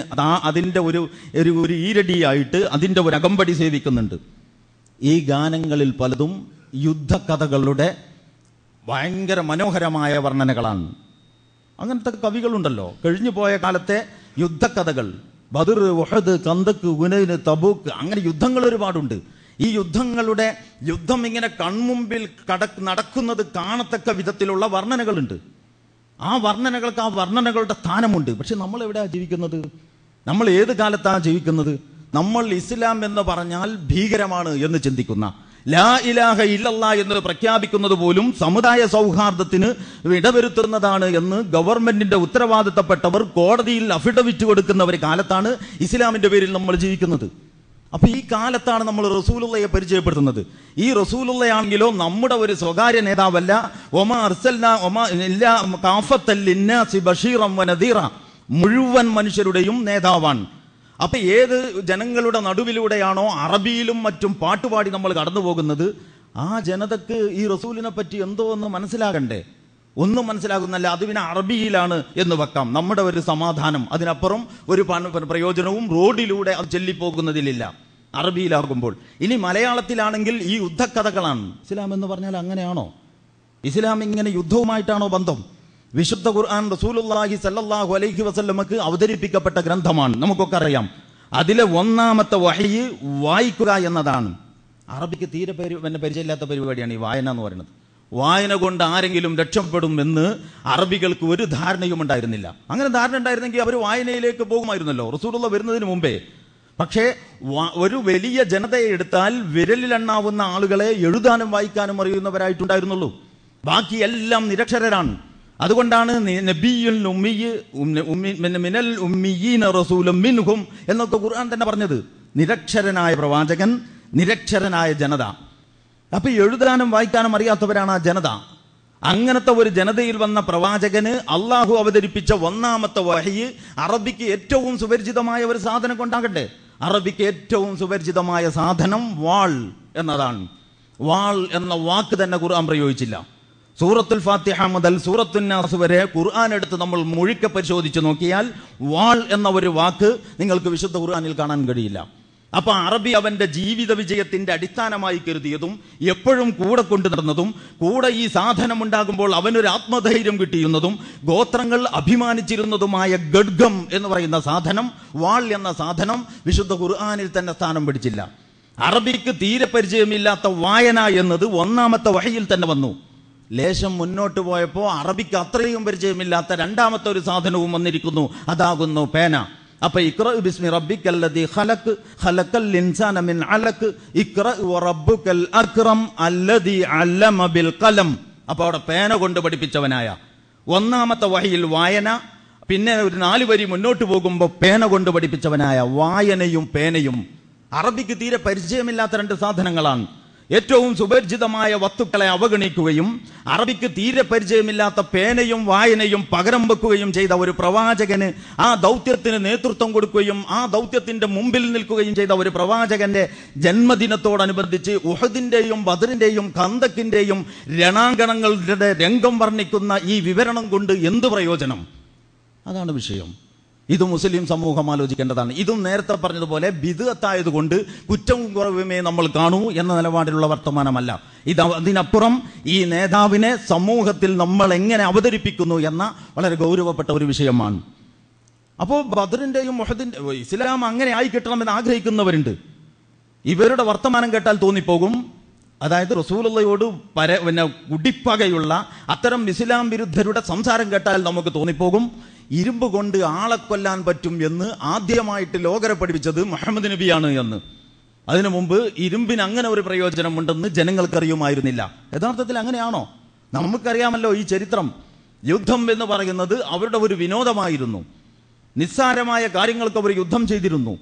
അതിൻ്റെ ഒരു ഒരു ഒരു ഈരടിയായിട്ട് അതിൻ്റെ ഒരു അകമ്പടി സേവിക്കുന്നുണ്ട് ഈ ഗാനങ്ങളിൽ പലതും യുദ്ധകഥകളുടെ ഭയങ്കര മനോഹരമായ വർണ്ണനകളാണ് അങ്ങനത്തെ കവികളുണ്ടല്ലോ കഴിഞ്ഞു പോയ കാലത്തെ യുദ്ധകഥകൾ Badr Uhud Khandaq Hunain Tabuk അങ്ങനെ യുദ്ധങ്ങൾ ഒരുപാടുണ്ട് ഈ യുദ്ധങ്ങളുടെ യുദ്ധം ഇങ്ങനെ കൺമുമ്പിൽ കട നടക്കുന്നത് കാണത്തക്ക വിധത്തിലുള്ള വർണ്ണനകളുണ്ട് ആ വർണ്ണനകൾക്ക് ആ വർണ്ണനകളുടെ സ്ഥാനമുണ്ട് പക്ഷെ നമ്മൾ എവിടെയാണ് ജീവിക്കുന്നത് നമ്മൾ ഏത് കാലത്താണ് ജീവിക്കുന്നത് നമ്മൾ ഇസ്ലാം എന്ന് പറഞ്ഞാൽ ഭീകരമാണ് എന്ന് ചിന്തിക്കുന്ന ലാ ഇലാഹ ഇല്ലല്ല എന്ന് പ്രഖ്യാപിക്കുന്നത് പോലും സമുദായ സൗഹാർദ്ദത്തിന് ഇടവരുത്തുന്നതാണ് എന്ന് ഗവൺമെന്റിന്റെ ഉത്തരവാദിത്തപ്പെട്ടവർ കോടതിയിൽ അഫിഡവിറ്റ് കൊടുക്കുന്ന ഒരു കാലത്താണ് ഇസ്ലാമിന്റെ പേരിൽ നമ്മൾ ജീവിക്കുന്നത് അപ്പോൾ ഈ കാലത്താണ് നമ്മൾ റസൂലുള്ളയെ പരിചയപ്പെടുത്തുന്നത് ഈ റസൂലുള്ളയാണെങ്കിലോ നമ്മുടെ ഒരു സ്വകാര്യ നേതാവല്ല ഒമ അർസല്ല മുഴുവൻ മനുഷ്യരുടെയും നേതാവാണ് അപ്പൊ ഏത് ജനങ്ങളുടെ നടുവിലൂടെയാണോ അറബിയിലും മറ്റും പാട്ടുപാടി നമ്മൾ കടന്നു പോകുന്നത് ആ ജനതക്ക് ഈ റസൂലിനെ പറ്റി എന്തോ ഒന്ന് മനസ്സിലാകണ്ടേ ഒന്നും മനസ്സിലാകുന്നല്ല അത് പിന്നെ അറബിയിലാണ് എന്ന് വെക്കാം നമ്മുടെ ഒരു സമാധാനം അതിനപ്പുറം ഒരു പ്രയോജനവും റോഡിലൂടെ അത് ചെല്ലിപ്പോകുന്നതിലില്ല അറബിയിലാകുമ്പോൾ ഇനി മലയാളത്തിലാണെങ്കിൽ ഈ യുദ്ധക്കഥകളാണ് ഇസ്ലാം എന്ന് പറഞ്ഞാൽ അങ്ങനെയാണോ ഇസ്ലാം ഇങ്ങനെ യുദ്ധവുമായിട്ടാണോ ബന്ധം വിശുദ്ധ ഖുർആൻ റസൂലുല്ലാഹി സല്ലാഹു അലൈഹി വസല്ലമക്ക് അവതരിപ്പിക്കപ്പെട്ട ഗ്രന്ഥമാണ് നമുക്കൊക്കെ അറിയാം അതിലെ ഒന്നാമത്തെ വഹയ് വായിക്കുക എന്നതാണ് അറബിക്ക് തീരെ പരി എന്നെ പരിചയമില്ലാത്ത പരിപാടിയാണ് ഈ വായന എന്ന് പറയുന്നത് വായന കൊണ്ട് ആരെങ്കിലും രക്ഷപ്പെടും എന്ന് അറബികൾക്ക് ഒരു ധാരണയും ഉണ്ടായിരുന്നില്ല അങ്ങനെ ധാരണ ഉണ്ടായിരുന്നെങ്കിൽ അവർ വായനയിലേക്ക് പോകുമായിരുന്നല്ലോ റസൂലുള്ള വരുന്നതിന് മുമ്പേ പക്ഷേ ഒരു വലിയ ജനതയെ എടുത്താൽ വിരലിലെണ്ണാവുന്ന ആളുകളെ എഴുതാനും വായിക്കാനും അറിയുന്നവരായിട്ടുണ്ടായിരുന്നുള്ളൂ ബാക്കി എല്ലാം നിരക്ഷരരാണ് അതുകൊണ്ടാണ് നബിയുൽ മിനൽ മിൻഹും എന്നൊക്കെ ഖുർആൻ തന്നെ പറഞ്ഞത് നിരക്ഷരനായ പ്രവാചകൻ നിരക്ഷരനായ ജനത അപ്പൊ എഴുതാനും വായിക്കാനും അറിയാത്തവരാണ് ആ ജനത അങ്ങനത്തെ ഒരു ജനതയിൽ വന്ന പ്രവാചകന് അള്ളാഹു അവതരിപ്പിച്ച ഒന്നാമത്തെ വഹയ് അറബിക്ക് ഏറ്റവും സുപരിചിതമായ ഒരു സാധനം കൊണ്ടാകട്ടെ അറബിക്ക് ഏറ്റവും സുപരിചിതമായ സാധനം വാൾ എന്നതാണ് വാൾ എന്ന വാക്ക് തന്നെ ഖുർആൻ പ്രയോഗിച്ചില്ല സൂറത്തുൽ ഫാത്തിഹ മുതൽ സൂറത്തുന്നാസ് വരെ ഖുർആൻ എടുത്ത് നമ്മൾ മുഴുക്കെ പരിശോധിച്ച് നോക്കിയാൽ വാൾ എന്ന ഒരു വാക്ക് നിങ്ങൾക്ക് വിശുദ്ധ ഖുർആനിൽ കാണാൻ കഴിയില്ല അപ്പൊ അറബി അവന്റെ ജീവിത വിജയത്തിന്റെ അടിസ്ഥാനമായി കരുതിയതും എപ്പോഴും കൂടെ കൊണ്ടു നടന്നതും കൂടെ ഈ സാധനം ഉണ്ടാകുമ്പോൾ അവനൊരു ആത്മധൈര്യം കിട്ടിയുന്നതും ഗോത്രങ്ങൾ അഭിമാനിച്ചിരുന്നതുമായ ഗഡ്ഗം എന്ന് പറയുന്ന സാധനം വാൾ എന്ന സാധനം വിശുദ്ധ ഖുർആാനിൽ തന്നെ സ്ഥാനം പിടിച്ചില്ല അറബിക്ക് തീരെ പരിചയമില്ലാത്ത വായന എന്നത് ഒന്നാമത്തെ വഴിയിൽ തന്നെ വന്നു ലേശം മുന്നോട്ട് പോയപ്പോൾ അറബിക്ക് അത്രയും പരിചയമില്ലാത്ത രണ്ടാമത്തെ ഒരു സാധനവും വന്നിരിക്കുന്നു അതാകുന്നു പേന അപ്പൊ ബിസ്മി ഖലഖൽ ഇൻസാന മിൻ അല്ലമ ബിൽ ഖലം അവിടെ പേന കൊണ്ട് പഠിപ്പിച്ചവനായ ഒന്നാമത്തെ വഹിയിൽ വായന പിന്നെ ഒരു നാല് വരി മുന്നോട്ട് പോകുമ്പോൾ പേന കൊണ്ട് പഠിപ്പിച്ചവനായ വായനയും പേനയും അറബിക്ക് തീരെ പരിചയമില്ലാത്ത രണ്ട് സാധനങ്ങളാണ് ഏറ്റവും സുപരിചിതമായ വസ്തുക്കളെ അവഗണിക്കുകയും അറബിക്ക് തീരെ പരിചയമില്ലാത്ത പേനയും വായനയും പകരം വെക്കുകയും ചെയ്ത ഒരു പ്രവാചകന് ആ ദൗത്യത്തിന് നേതൃത്വം കൊടുക്കുകയും ആ ദൗത്യത്തിന്റെ മുമ്പിൽ നിൽക്കുകയും ചെയ്ത ഒരു പ്രവാചകന്റെ ജന്മദിനത്തോടനുബന്ധിച്ച് ഉഹദിന്റെയും ബദറിന്റെയും കന്തക്കിന്റെയും രണാങ്കണങ്ങളുടെ രംഗം വർണ്ണിക്കുന്ന ഈ വിവരണം കൊണ്ട് എന്ത് പ്രയോജനം അതാണ് വിഷയം ഇത് മുസ്ലിം സമൂഹം ആലോചിക്കേണ്ടതാണ് ഇതും നേരത്തെ പറഞ്ഞതുപോലെ ബിദത്തായതുകൊണ്ട് കുറ്റവും കുറവുമേ നമ്മൾ കാണൂ എന്ന നിലപാടിലുള്ള വർത്തമാനമല്ല ഇത് അതിനപ്പുറം ഈ നേതാവിനെ സമൂഹത്തിൽ നമ്മൾ എങ്ങനെ അവതരിപ്പിക്കുന്നു എന്ന വളരെ ഗൗരവപ്പെട്ട ഒരു വിഷയമാണ് അപ്പോൾ ബദറിൻ്റെയും മൊഹദിൻ്റെ ഇസ്ലാം അങ്ങനെ ആയി കിട്ടണമെന്ന് ആഗ്രഹിക്കുന്നവരുണ്ട് ഇവരുടെ വർത്തമാനം കേട്ടാൽ തോന്നിപ്പോകും അതായത് റസൂലയോട് പര പിന്നെ കുടിപ്പകയുള്ള അത്തരം ഇസ്ലാം വിരുദ്ധരുടെ സംസാരം കേട്ടാൽ നമുക്ക് തോന്നിപ്പോകും ഇരുമ്പ് കൊണ്ട് ആളെ കൊല്ലാൻ പറ്റും എന്ന് ആദ്യമായിട്ട് ലോകരെ പഠിപ്പിച്ചത് മുഹമ്മദ് നബിയാണ് എന്ന് അതിനു മുമ്പ് ഇരുമ്പിന് അങ്ങനെ ഒരു പ്രയോജനമുണ്ടെന്ന് ജനങ്ങൾക്കറിയുമായിരുന്നില്ല യഥാർത്ഥത്തിൽ അങ്ങനെയാണോ നമുക്കറിയാമല്ലോ ഈ ചരിത്രം യുദ്ധം എന്ന് പറയുന്നത് അവരുടെ ഒരു വിനോദമായിരുന്നു നിസ്സാരമായ കാര്യങ്ങൾക്ക് അവർ യുദ്ധം ചെയ്തിരുന്നു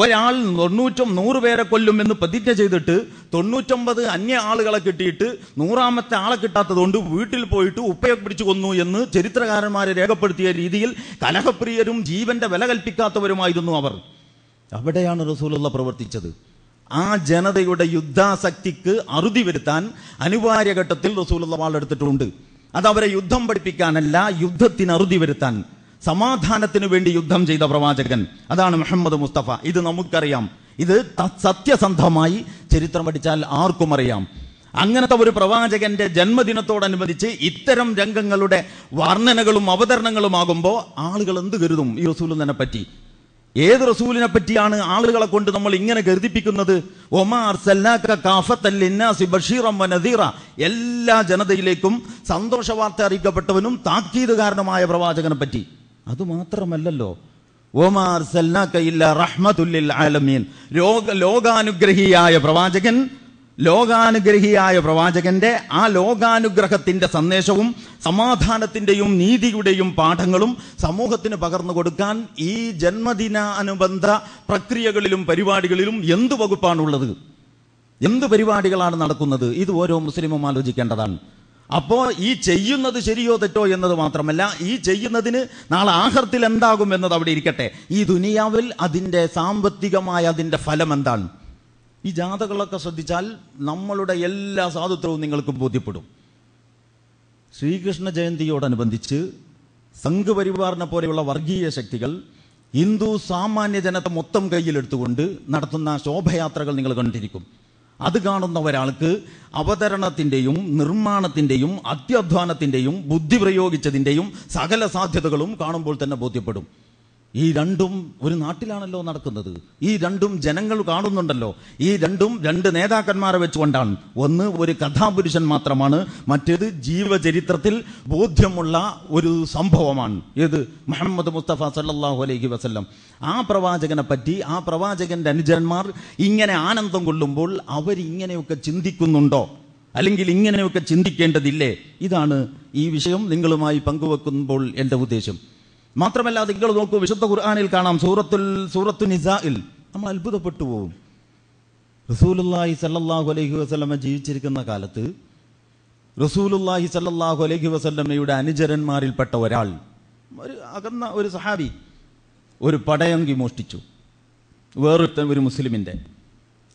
ഒരാൾ തൊണ്ണൂറ്റം നൂറ് പേരെ കൊല്ലും എന്ന് പ്രതിജ്ഞ ചെയ്തിട്ട് തൊണ്ണൂറ്റൊമ്പത് അന്യ ആളുകളെ കിട്ടിയിട്ട് നൂറാമത്തെ ആളെ കിട്ടാത്തതുകൊണ്ട് വീട്ടിൽ പോയിട്ട് ഉപ്പയെ പിടിച്ചു കൊന്നു എന്ന് ചരിത്രകാരന്മാരെ രേഖപ്പെടുത്തിയ രീതിയിൽ കലഹപ്രിയരും ജീവന്റെ വില കൽപ്പിക്കാത്തവരുമായിരുന്നു അവർ അവിടെയാണ് റസൂലുള്ള പ്രവർത്തിച്ചത് ആ ജനതയുടെ യുദ്ധാസക്തിക്ക് അറുതി വരുത്താൻ അനിവാര്യ ഘട്ടത്തിൽ റസൂലുള്ള വാളെടുത്തിട്ടുണ്ട് അത് അവരെ യുദ്ധം പഠിപ്പിക്കാനല്ല യുദ്ധത്തിന് അറുതി വരുത്താൻ സമാധാനത്തിന് വേണ്ടി യുദ്ധം ചെയ്ത പ്രവാചകൻ അതാണ് മുഹമ്മദ് മുസ്തഫ ഇത് നമുക്കറിയാം ഇത് സത്യസന്ധമായി ചരിത്രം പഠിച്ചാൽ ആർക്കും അറിയാം അങ്ങനത്തെ ഒരു പ്രവാചകന്റെ ജന്മദിനത്തോടനുബന്ധിച്ച് ഇത്തരം രംഗങ്ങളുടെ വർണ്ണനകളും അവതരണങ്ങളും ആകുമ്പോൾ ആളുകൾ എന്ത് കരുതും ഈ റസൂലിനെ പറ്റി ഏത് റസൂലിനെ പറ്റിയാണ് ആളുകളെ കൊണ്ട് നമ്മൾ ഇങ്ങനെ കരുതിപ്പിക്കുന്നത് ഒമാർ എല്ലാ ജനതയിലേക്കും സന്തോഷ വാർത്ത അറിയിക്കപ്പെട്ടവനും കാരണമായ പ്രവാചകനെ പറ്റി അതുമാത്രമല്ലല്ലോ ആലമീൻ ലോക ലോകാനുഗ്രഹിയായ പ്രവാചകൻ ലോകാനുഗ്രഹിയായ പ്രവാചകന്റെ ആ ലോകാനുഗ്രഹത്തിന്റെ സന്ദേശവും സമാധാനത്തിന്റെയും നീതിയുടെയും പാഠങ്ങളും സമൂഹത്തിന് പകർന്നു കൊടുക്കാൻ ഈ ജന്മദിനാനുബന്ധ പ്രക്രിയകളിലും പരിപാടികളിലും എന്ത് വകുപ്പാണുള്ളത് എന്ത് പരിപാടികളാണ് നടക്കുന്നത് ഇത് ഓരോ മുസ്ലിമും ആലോചിക്കേണ്ടതാണ് അപ്പോൾ ഈ ചെയ്യുന്നത് ശരിയോ തെറ്റോ എന്നത് മാത്രമല്ല ഈ ചെയ്യുന്നതിന് നാളെ ആഹർത്തിൽ എന്താകും എന്നത് അവിടെ ഇരിക്കട്ടെ ഈ ദുനിയാവിൽ അതിൻ്റെ സാമ്പത്തികമായ അതിൻ്റെ ഫലം എന്താണ് ഈ ജാഥകളൊക്കെ ശ്രദ്ധിച്ചാൽ നമ്മളുടെ എല്ലാ സാധുത്വവും നിങ്ങൾക്ക് ബോധ്യപ്പെടും ശ്രീകൃഷ്ണ ജയന്തിയോടനുബന്ധിച്ച് സംഘ് പോലെയുള്ള വർഗീയ ശക്തികൾ ഹിന്ദു സാമാന്യ ജനത്തെ മൊത്തം കയ്യിലെടുത്തുകൊണ്ട് നടത്തുന്ന ശോഭയാത്രകൾ നിങ്ങൾ കണ്ടിരിക്കും അത് കാണുന്ന ഒരാൾക്ക് അവതരണത്തിൻ്റെയും നിർമ്മാണത്തിൻ്റെയും അത്യധ്വാനത്തിൻ്റെയും ബുദ്ധി പ്രയോഗിച്ചതിൻ്റെയും സകല സാധ്യതകളും കാണുമ്പോൾ തന്നെ ബോധ്യപ്പെടും ഈ രണ്ടും ഒരു നാട്ടിലാണല്ലോ നടക്കുന്നത് ഈ രണ്ടും ജനങ്ങൾ കാണുന്നുണ്ടല്ലോ ഈ രണ്ടും രണ്ട് നേതാക്കന്മാരെ വെച്ചുകൊണ്ടാണ് ഒന്ന് ഒരു കഥാപുരുഷൻ മാത്രമാണ് മറ്റേത് ജീവചരിത്രത്തിൽ ബോധ്യമുള്ള ഒരു സംഭവമാണ് ഏത് മുഹമ്മദ് മുസ്തഫ സല്ലാഹു അലൈഹി വസ്ല്ലം ആ പ്രവാചകനെ പറ്റി ആ പ്രവാചകന്റെ അനുജന്മാർ ഇങ്ങനെ ആനന്ദം കൊള്ളുമ്പോൾ അവരിങ്ങനെയൊക്കെ ചിന്തിക്കുന്നുണ്ടോ അല്ലെങ്കിൽ ഇങ്ങനെയൊക്കെ ചിന്തിക്കേണ്ടതില്ലേ ഇതാണ് ഈ വിഷയം നിങ്ങളുമായി പങ്കുവെക്കുമ്പോൾ എൻ്റെ ഉദ്ദേശം മാത്രമല്ല നിങ്ങൾ നോക്കൂ വിശുദ്ധ ഖുർആാനിൽ കാണാം സൂറത്തുൽ സൂറത്തു നിസാഇൽ നമ്മൾ അത്ഭുതപ്പെട്ടു പോവും റസൂലുല്ലാഹി സല്ലാഹു അലൈഹി വസ്ലമ ജീവിച്ചിരിക്കുന്ന കാലത്ത് റസൂലുല്ലാഹി സല്ലാഹു അലൈഹി വസ്ലമയുടെ അനുചരന്മാരിൽപ്പെട്ട ഒരാൾ ഒരു അകന്ന ഒരു സഹാബി ഒരു പടയങ്കി മോഷ്ടിച്ചു വേറൊരുത്തൻ ഒരു മുസ്ലിമിൻ്റെ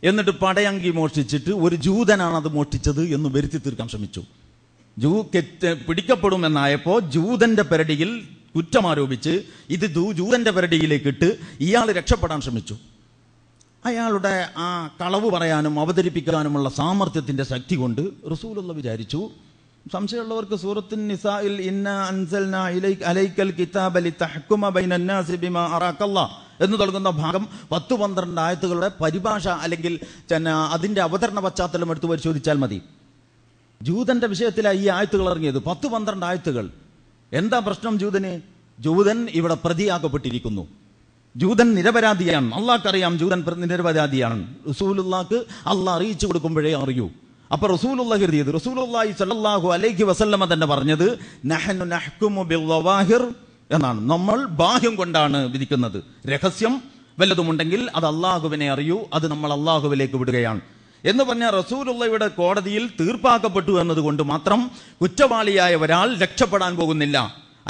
എന്നിട്ട് പടയങ്കി മോഷ്ടിച്ചിട്ട് ഒരു ജൂതനാണ് അത് മോഷ്ടിച്ചത് എന്ന് വരുത്തി തീർക്കാൻ ശ്രമിച്ചു ജൂ പിടിക്കപ്പെടുമെന്നായപ്പോൾ ജൂതന്റെ പെരടിയിൽ കുറ്റം ആരോപിച്ച് ഇത് ജൂതന്റെ പരടിയിലേക്ക് ഇട്ട് ഇയാൾ രക്ഷപ്പെടാൻ ശ്രമിച്ചു അയാളുടെ ആ കളവ് പറയാനും അവതരിപ്പിക്കാനുമുള്ള സാമർഥ്യത്തിൻ്റെ ശക്തി കൊണ്ട് റസൂലുള്ള വിചാരിച്ചു സംശയമുള്ളവർക്ക് സൂറത്തിൻ നിസായിൽ ഇന്ന അൻസൽന അലൈക്കൽ കിതാബ് അലി തഹക്കുമ ബൈൻ അറാക്കല്ല എന്ന് തുടങ്ങുന്ന ഭാഗം പത്ത് പന്ത്രണ്ട് ആയത്തുകളുടെ പരിഭാഷ അല്ലെങ്കിൽ അതിന്റെ അവതരണ പശ്ചാത്തലം എടുത്ത് പരിശോധിച്ചാൽ മതി ജൂതന്റെ വിഷയത്തിലാണ് ഈ ആയത്തുകൾ ഇറങ്ങിയത് പത്ത് പന്ത്രണ്ട് ആയത്തുകൾ എന്താ പ്രശ്നം ജൂതന് ജൂതൻ ഇവിടെ പ്രതിയാക്കപ്പെട്ടിരിക്കുന്നു ജൂതൻ നിരപരാധിയാണ് അള്ളാഹ്ക്കറിയാം ജൂതൻ നിരപരാധിയാണ് റസൂലുള്ളാക്ക് അള്ളാഹ് അറിയിച്ചു കൊടുക്കുമ്പോഴേ അറിയൂ അപ്പൊ റസൂലുള്ള കരുതിയത് റസൂലുള്ളാഹി സല്ലാഹു അലൈഹി വസല്ലമ തന്നെ പറഞ്ഞത് നഹ്കുമു ബിൽ എന്നാണ് നമ്മൾ ബാഹ്യം കൊണ്ടാണ് വിധിക്കുന്നത് രഹസ്യം വല്ലതുമുണ്ടെങ്കിൽ അത് അള്ളാഹുവിനെ അറിയൂ അത് നമ്മൾ അള്ളാഹുവിലേക്ക് വിടുകയാണ് എന്ന് പറഞ്ഞ റസൂലുള്ളയുടെ കോടതിയിൽ തീർപ്പാക്കപ്പെട്ടു എന്നതുകൊണ്ട് മാത്രം കുറ്റവാളിയായ ഒരാൾ രക്ഷപ്പെടാൻ പോകുന്നില്ല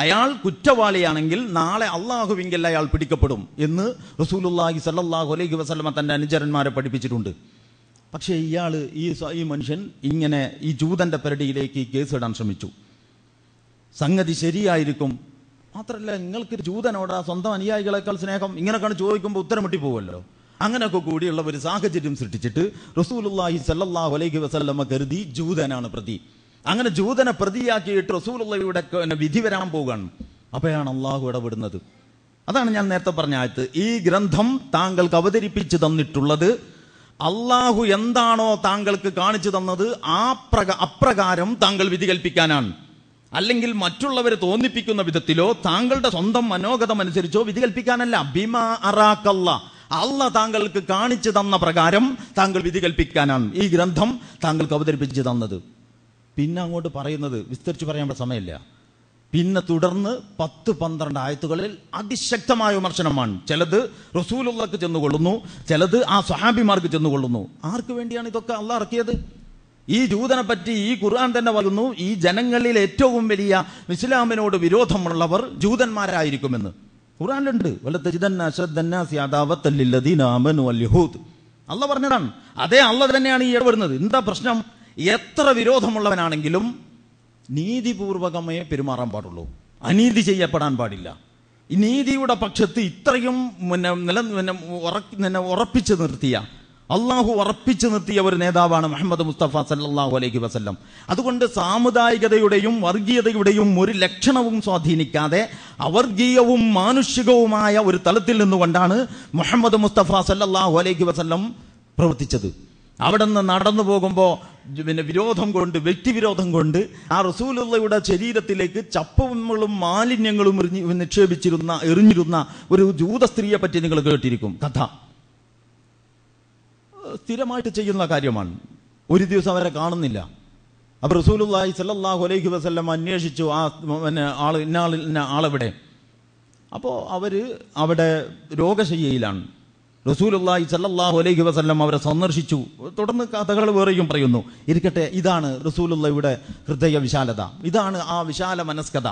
അയാൾ കുറ്റവാളിയാണെങ്കിൽ നാളെ അള്ളാഹുവിങ്കിൽ അയാൾ പിടിക്കപ്പെടും എന്ന് റസൂലുല്ലാഹി സല്ലാഹു അലൈഹി വസ്ലമ തൻ്റെ അനുചരന്മാരെ പഠിപ്പിച്ചിട്ടുണ്ട് പക്ഷേ ഇയാൾ ഈ ഈ മനുഷ്യൻ ഇങ്ങനെ ഈ ജൂതൻ്റെ പെരടിയിലേക്ക് ഈ കേസ് ഇടാൻ ശ്രമിച്ചു സംഗതി ശരിയായിരിക്കും മാത്രമല്ല നിങ്ങൾക്ക് ജൂതനോടാ സ്വന്തം അനുയായികളെക്കാൾ സ്നേഹം ഇങ്ങനെ ഇങ്ങനെയൊക്കെയാണ് ചോദിക്കുമ്പോൾ ഉത്തരം മുട്ടിപ്പോവുമല്ലോ അങ്ങനെയൊക്കെ കൂടിയുള്ള ഒരു സാഹചര്യം സൃഷ്ടിച്ചിട്ട് റസൂലുല്ലാഹി സല്ലാ അലൈഹി വസല്ലമ്മ കരുതി ജൂതനാണ് പ്രതി അങ്ങനെ ജൂതനെ പ്രതിയാക്കിയിട്ട് റസൂലുള്ളയുടെ വിധി വരാൻ പോവുകയാണ് അപ്പോഴാണ് അള്ളാഹു ഇടപെടുന്നത് അതാണ് ഞാൻ നേരത്തെ പറഞ്ഞ ആയത്ത് ഈ ഗ്രന്ഥം താങ്കൾക്ക് അവതരിപ്പിച്ചു തന്നിട്ടുള്ളത് അള്ളാഹു എന്താണോ താങ്കൾക്ക് കാണിച്ചു തന്നത് ആ പ്രക അപ്രകാരം താങ്കൾ വിധി കൽപ്പിക്കാനാണ് അല്ലെങ്കിൽ മറ്റുള്ളവരെ തോന്നിപ്പിക്കുന്ന വിധത്തിലോ താങ്കളുടെ സ്വന്തം മനോഗതം അനുസരിച്ചോ വിധി കൽപ്പിക്കാനല്ല ബിമ അറാക്കല്ല അള്ള താങ്കൾക്ക് കാണിച്ചു തന്ന പ്രകാരം താങ്കൾ വിധി കൽപ്പിക്കാനാണ് ഈ ഗ്രന്ഥം താങ്കൾക്ക് അവതരിപ്പിച്ചു തന്നത് പിന്നെ അങ്ങോട്ട് പറയുന്നത് വിസ്തരിച്ച് പറയാൻ സമയമില്ല പിന്നെ തുടർന്ന് പത്ത് പന്ത്രണ്ട് ആയത്തുകളിൽ അതിശക്തമായ വിമർശനമാണ് ചിലത് റസൂലുള്ളക്ക് ചെന്നുകൊള്ളുന്നു ചിലത് ആ സ്വഹാബിമാർക്ക് ചെന്നുകൊള്ളുന്നു ആർക്ക് വേണ്ടിയാണ് ഇതൊക്കെ അള്ള ഇറക്കിയത് ഈ ജൂതനെ പറ്റി ഈ ഖുർആൻ തന്നെ പറയുന്നു ഈ ജനങ്ങളിൽ ഏറ്റവും വലിയ ഇസ്ലാമിനോട് വിരോധമുള്ളവർ ജൂതന്മാരായിരിക്കുമെന്ന് ഖുറാനിലുണ്ട് അല്ല പറഞ്ഞതാണ് അതേ അല്ല തന്നെയാണ് ഈ ഇടപെടുന്നത് എന്താ പ്രശ്നം എത്ര വിരോധമുള്ളവനാണെങ്കിലും നീതിപൂർവകമേ പെരുമാറാൻ പാടുള്ളൂ അനീതി ചെയ്യപ്പെടാൻ പാടില്ല നീതിയുടെ പക്ഷത്ത് ഇത്രയും പിന്നെ നില ഉറപ്പിച്ചു നിർത്തിയ അള്ളാഹു ഉറപ്പിച്ചു നിർത്തിയ ഒരു നേതാവാണ് മുഹമ്മദ് മുസ്തഫ സല്ലാഹു അലൈഹി വസ്ല്ലം അതുകൊണ്ട് സാമുദായികതയുടെയും വർഗീയതയുടെയും ഒരു ലക്ഷണവും സ്വാധീനിക്കാതെ അവർഗീയവും മാനുഷികവുമായ ഒരു തലത്തിൽ നിന്നുകൊണ്ടാണ് മുഹമ്മദ് മുസ്തഫ സല്ലാഹു അലൈഹി വസ്ല്ലം പ്രവർത്തിച്ചത് അവിടെ നിന്ന് നടന്നു പോകുമ്പോൾ പിന്നെ വിരോധം കൊണ്ട് വ്യക്തിവിരോധം കൊണ്ട് ആ റസൂലുള്ളയുടെ ശരീരത്തിലേക്ക് ചപ്പങ്ങളും മാലിന്യങ്ങളും നിക്ഷേപിച്ചിരുന്ന എറിഞ്ഞിരുന്ന ഒരു ജൂത സ്ത്രീയെ പറ്റി നിങ്ങൾ കേട്ടിരിക്കും കഥ സ്ഥിരമായിട്ട് ചെയ്യുന്ന കാര്യമാണ് ഒരു ദിവസം അവരെ കാണുന്നില്ല അപ്പോൾ റസൂലുല്ലാഹി സല്ലാഹു അലൈഹി വസ്ല്ലം അന്വേഷിച്ചു ആ പിന്നെ ആൾ ഇന്നാൾ ഇന്ന ആളെവിടെ അപ്പോൾ അവർ അവിടെ രോഗശയ്യയിലാണ് റസൂലുല്ലാഹി സല്ലാഹു അലൈഹി വസ്ല്ലം അവരെ സന്ദർശിച്ചു തുടർന്ന് കഥകൾ വേറെയും പറയുന്നു ഇരിക്കട്ടെ ഇതാണ് റസൂലുള്ള ഇവിടെ ഹൃദയ വിശാലത ഇതാണ് ആ വിശാല മനസ്കത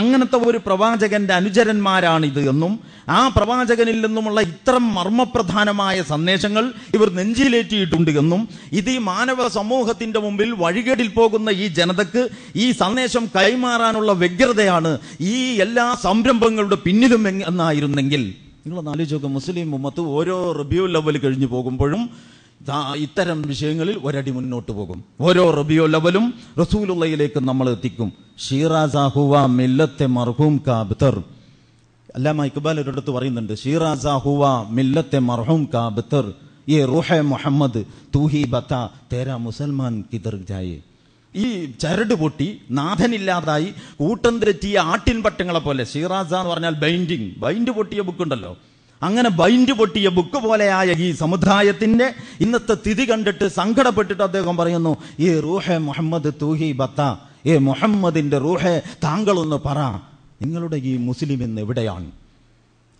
അങ്ങനത്തെ ഒരു പ്രവാചകന്റെ അനുചരന്മാരാണിത് എന്നും ആ പ്രവാചകനിൽ നിന്നുമുള്ള ഇത്തരം മർമ്മപ്രധാനമായ സന്ദേശങ്ങൾ ഇവർ നെഞ്ചിലേറ്റിയിട്ടുണ്ട് എന്നും ഇത് ഈ മാനവ സമൂഹത്തിന്റെ മുമ്പിൽ വഴികേടിൽ പോകുന്ന ഈ ജനതക്ക് ഈ സന്ദേശം കൈമാറാനുള്ള വ്യഗ്രതയാണ് ഈ എല്ലാ സംരംഭങ്ങളുടെ പിന്നിലും എന്നായിരുന്നെങ്കിൽ നിങ്ങളൊന്ന് ആലോചിച്ച് നോക്കുക മുസ്ലിം ഉമ്മത്ത് ഓരോ റിവ്യൂ ലെവൽ കഴിഞ്ഞു പോകുമ്പോഴും ഇത്തരം വിഷയങ്ങളിൽ ഒരടി മുന്നോട്ട് പോകും ഓരോ റബിയോ ലെവലും റസൂലുള്ളയിലേക്ക് നമ്മൾ എത്തിക്കും ഷീറാസാഹുവ മില്ലത്തെ മർഹൂം കാബ്തർ അല്ലാമ ഇക്ബാൽ ഒരിടത്ത് പറയുന്നുണ്ട് ഷീറാസാഹുവ മില്ലത്തെ മർഹൂം കാബ്തർ ഈ റുഹെ മുഹമ്മദ് തൂഹി ബത്ത തേരാ മുസൽമാൻ കിതർ ജായേ ഈ ചരട് പൊട്ടി നാഥനില്ലാതായി കൂട്ടം തെറ്റിയ ആട്ടിൻ പട്ടങ്ങളെ പോലെ ഷീറാസ എന്ന് പറഞ്ഞാൽ ബൈൻഡിങ് ബൈൻഡ് പൊട്ടിയ ബുക്കുണ്ടല്ലോ അങ്ങനെ ബൈൻഡ് പൊട്ടിയ ബുക്ക് പോലെയായ ഈ സമുദായത്തിന്റെ ഇന്നത്തെ തിഥി കണ്ടിട്ട് സങ്കടപ്പെട്ടിട്ട് അദ്ദേഹം പറയുന്നു ഈ റൂഹെ മുഹമ്മദ് തൂഹി ബത്ത ഏ മുഹമ്മദിന്റെ റൂഹെ താങ്കളൊന്ന് പറ നിങ്ങളുടെ ഈ മുസ്ലിം ഇന്ന് എവിടെയാണ്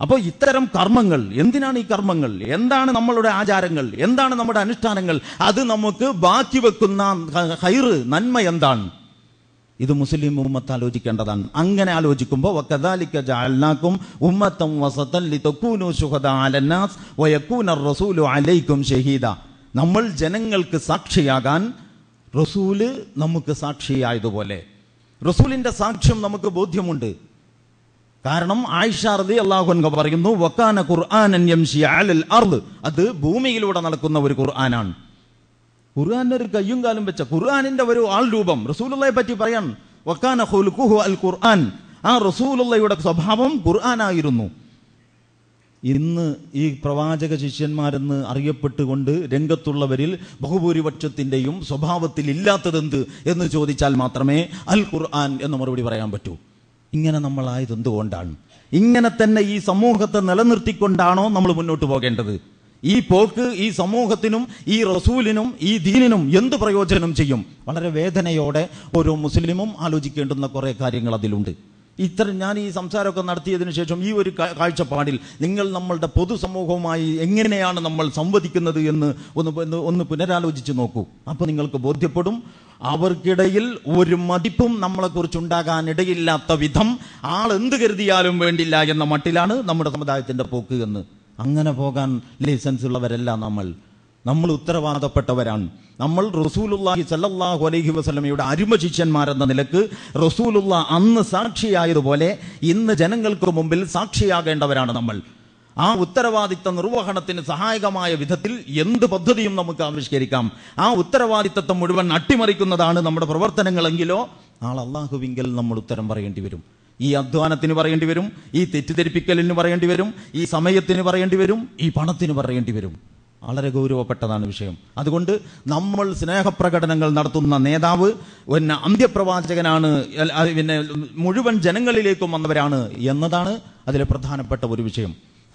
അപ്പോൾ ഇത്തരം കർമ്മങ്ങൾ എന്തിനാണ് ഈ കർമ്മങ്ങൾ എന്താണ് നമ്മളുടെ ആചാരങ്ങൾ എന്താണ് നമ്മുടെ അനുഷ്ഠാനങ്ങൾ അത് നമുക്ക് ബാക്കി വെക്കുന്ന ഹൈറ് നന്മ എന്താണ് ഇത് മുസ്ലിം ഉമ്മത്ത് ആലോചിക്കേണ്ടതാണ് അങ്ങനെ ആലോചിക്കുമ്പോൾ ജഅൽനാകും ഉമ്മത്തം അലന്നാസ് വയകൂന അലൈക്കും ഷഹീദ നമ്മൾ ജനങ്ങൾക്ക് സാക്ഷിയാകാൻ റസൂല് നമുക്ക് സാക്ഷിയായതുപോലെ റസൂലിന്റെ സാക്ഷ്യം നമുക്ക് ബോധ്യമുണ്ട് കാരണം ആയിഷ റതി അള്ളാഹുൻക പറയുന്നു അത് ഭൂമിയിലൂടെ നടക്കുന്ന ഒരു ഖുർആനാണ് ഖുർആാനിന്റെ ഒരു കയ്യും കാലും വെച്ച ഖുർആാനിന്റെ ഒരു ആൾ രൂപം റസൂലുള്ളയെ പറ്റി പറയാൻ വക്കാന ഖുർആൻ ആ റസൂലുള്ളയുടെ സ്വഭാവം ഖുർആനായിരുന്നു ഇന്ന് ഈ പ്രവാചക ശിഷ്യന്മാരെന്ന് അറിയപ്പെട്ടുകൊണ്ട് രംഗത്തുള്ളവരിൽ ബഹുഭൂരിപക്ഷത്തിൻ്റെയും സ്വഭാവത്തിൽ ഇല്ലാത്തതെന്ത് എന്ന് ചോദിച്ചാൽ മാത്രമേ അൽ ഖുർആൻ എന്ന് മറുപടി പറയാൻ പറ്റൂ ഇങ്ങനെ എന്തുകൊണ്ടാണ് ഇങ്ങനെ തന്നെ ഈ സമൂഹത്തെ നിലനിർത്തിക്കൊണ്ടാണോ നമ്മൾ മുന്നോട്ട് പോകേണ്ടത് ഈ പോക്ക് ഈ സമൂഹത്തിനും ഈ റസൂലിനും ഈ ദീനിനും എന്ത് പ്രയോജനം ചെയ്യും വളരെ വേദനയോടെ ഓരോ മുസ്ലിമും ആലോചിക്കേണ്ടുന്ന കുറേ കാര്യങ്ങൾ അതിലുണ്ട് ഇത്ര ഞാൻ ഈ സംസാരമൊക്കെ നടത്തിയതിനു ശേഷം ഈ ഒരു കാഴ്ചപ്പാടിൽ നിങ്ങൾ നമ്മളുടെ പൊതുസമൂഹവുമായി എങ്ങനെയാണ് നമ്മൾ സംവദിക്കുന്നത് എന്ന് ഒന്ന് ഒന്ന് പുനരാലോചിച്ച് നോക്കൂ അപ്പോൾ നിങ്ങൾക്ക് ബോധ്യപ്പെടും അവർക്കിടയിൽ ഒരു മതിപ്പും നമ്മളെക്കുറിച്ച് ഉണ്ടാകാനിടയില്ലാത്ത വിധം ആൾ എന്ത് കരുതിയാലും വേണ്ടില്ല എന്ന മട്ടിലാണ് നമ്മുടെ സമുദായത്തിൻ്റെ പോക്ക് എന്ന് അങ്ങനെ പോകാൻ ലൈസൻസ് ഉള്ളവരല്ല നമ്മൾ നമ്മൾ ഉത്തരവാദപ്പെട്ടവരാണ് നമ്മൾ റസൂലുല്ലാഹി സല്ലാഹു അലൈഹി വസ്ലമയുടെ അരുമ ശിഷ്യന്മാരെന്ന നിലക്ക് റസൂലുള്ള അന്ന് സാക്ഷിയായതുപോലെ ഇന്ന് ജനങ്ങൾക്ക് മുമ്പിൽ സാക്ഷിയാകേണ്ടവരാണ് നമ്മൾ ആ ഉത്തരവാദിത്ത നിർവഹണത്തിന് സഹായകമായ വിധത്തിൽ എന്ത് പദ്ധതിയും നമുക്ക് ആവിഷ്കരിക്കാം ആ ഉത്തരവാദിത്തം മുഴുവൻ അട്ടിമറിക്കുന്നതാണ് നമ്മുടെ പ്രവർത്തനങ്ങളെങ്കിലോ നാളെ അള്ളാഹുവിങ്കൽ നമ്മൾ ഉത്തരം പറയേണ്ടി വരും ഈ അധ്വാനത്തിന് പറയേണ്ടി വരും ഈ തെറ്റിദ്ധരിപ്പിക്കലിന് പറയേണ്ടി വരും ഈ സമയത്തിന് പറയേണ്ടി വരും ഈ പണത്തിന് പറയേണ്ടി വരും വളരെ ഗൗരവപ്പെട്ടതാണ് വിഷയം അതുകൊണ്ട് നമ്മൾ സ്നേഹപ്രകടനങ്ങൾ നടത്തുന്ന നേതാവ് പിന്നെ അന്ത്യപ്രവാചകനാണ് പിന്നെ മുഴുവൻ ജനങ്ങളിലേക്കും വന്നവരാണ് എന്നതാണ് അതിലെ പ്രധാനപ്പെട്ട ഒരു വിഷയം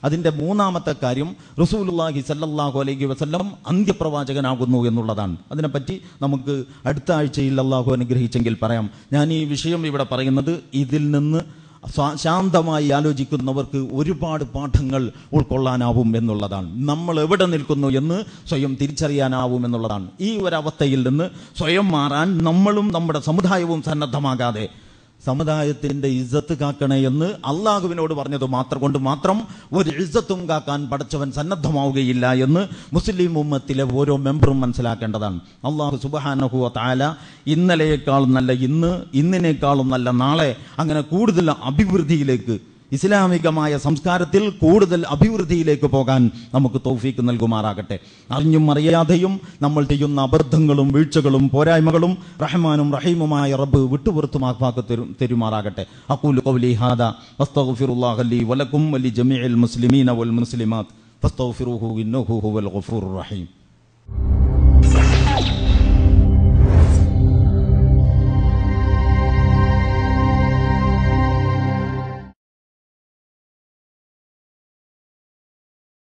അതിൻ്റെ മൂന്നാമത്തെ കാര്യം റസൂലുല്ലാഹി സല്ലല്ലാഹു അലൈഹി വസല്ലം അന്ത്യപ്രവാചകനാകുന്നു എന്നുള്ളതാണ് അതിനെപ്പറ്റി നമുക്ക് അടുത്ത ആഴ്ചയിൽ അള്ളാഹു അനുഗ്രഹിച്ചെങ്കിൽ പറയാം ഞാൻ ഈ വിഷയം ഇവിടെ പറയുന്നത് ഇതിൽ നിന്ന് ശാന്തമായി ആലോചിക്കുന്നവർക്ക് ഒരുപാട് പാഠങ്ങൾ ഉൾക്കൊള്ളാനാവും എന്നുള്ളതാണ് നമ്മൾ എവിടെ നിൽക്കുന്നു എന്ന് സ്വയം തിരിച്ചറിയാനാവും എന്നുള്ളതാണ് ഈ ഒരവസ്ഥയിൽ നിന്ന് സ്വയം മാറാൻ നമ്മളും നമ്മുടെ സമുദായവും സന്നദ്ധമാകാതെ സമുദായത്തിന്റെ ഇജ്ജത്ത് കാക്കണേ എന്ന് അള്ളാഹുവിനോട് പറഞ്ഞത് മാത്രം കൊണ്ട് മാത്രം ഒരു ഇജ്ജത്തും കാക്കാൻ പടച്ചവൻ സന്നദ്ധമാവുകയില്ല എന്ന് മുസ്ലിം ഉമ്മത്തിലെ ഓരോ മെമ്പറും മനസ്സിലാക്കേണ്ടതാണ് അള്ളാഹു സുബഹാനഹു താല ഇന്നലെയേക്കാളും നല്ല ഇന്ന് ഇന്നിനേക്കാളും നല്ല നാളെ അങ്ങനെ കൂടുതൽ അഭിവൃദ്ധിയിലേക്ക് ഇസ്ലാമികമായ സംസ്കാരത്തിൽ കൂടുതൽ അഭിവൃദ്ധിയിലേക്ക് പോകാൻ നമുക്ക് തോഫീക്ക് നൽകുമാറാകട്ടെ അറിഞ്ഞും അറിയാതെയും നമ്മൾ ചെയ്യുന്ന അബദ്ധങ്ങളും വീഴ്ചകളും പോരായ്മകളും റഹ്മാനും റഹീമുമായ റബ്ബ് വിട്ടുപുറത്തുമാക്കി തെരുമാറാകട്ടെ അക്കൂൽ വലക്കും വലി ജമീഅൽ മുസ്ലിമീന വൽ മുസ്ലിമാത്ത് ഇന്നഹു ഹുവൽ ഗഫൂർ റഹീം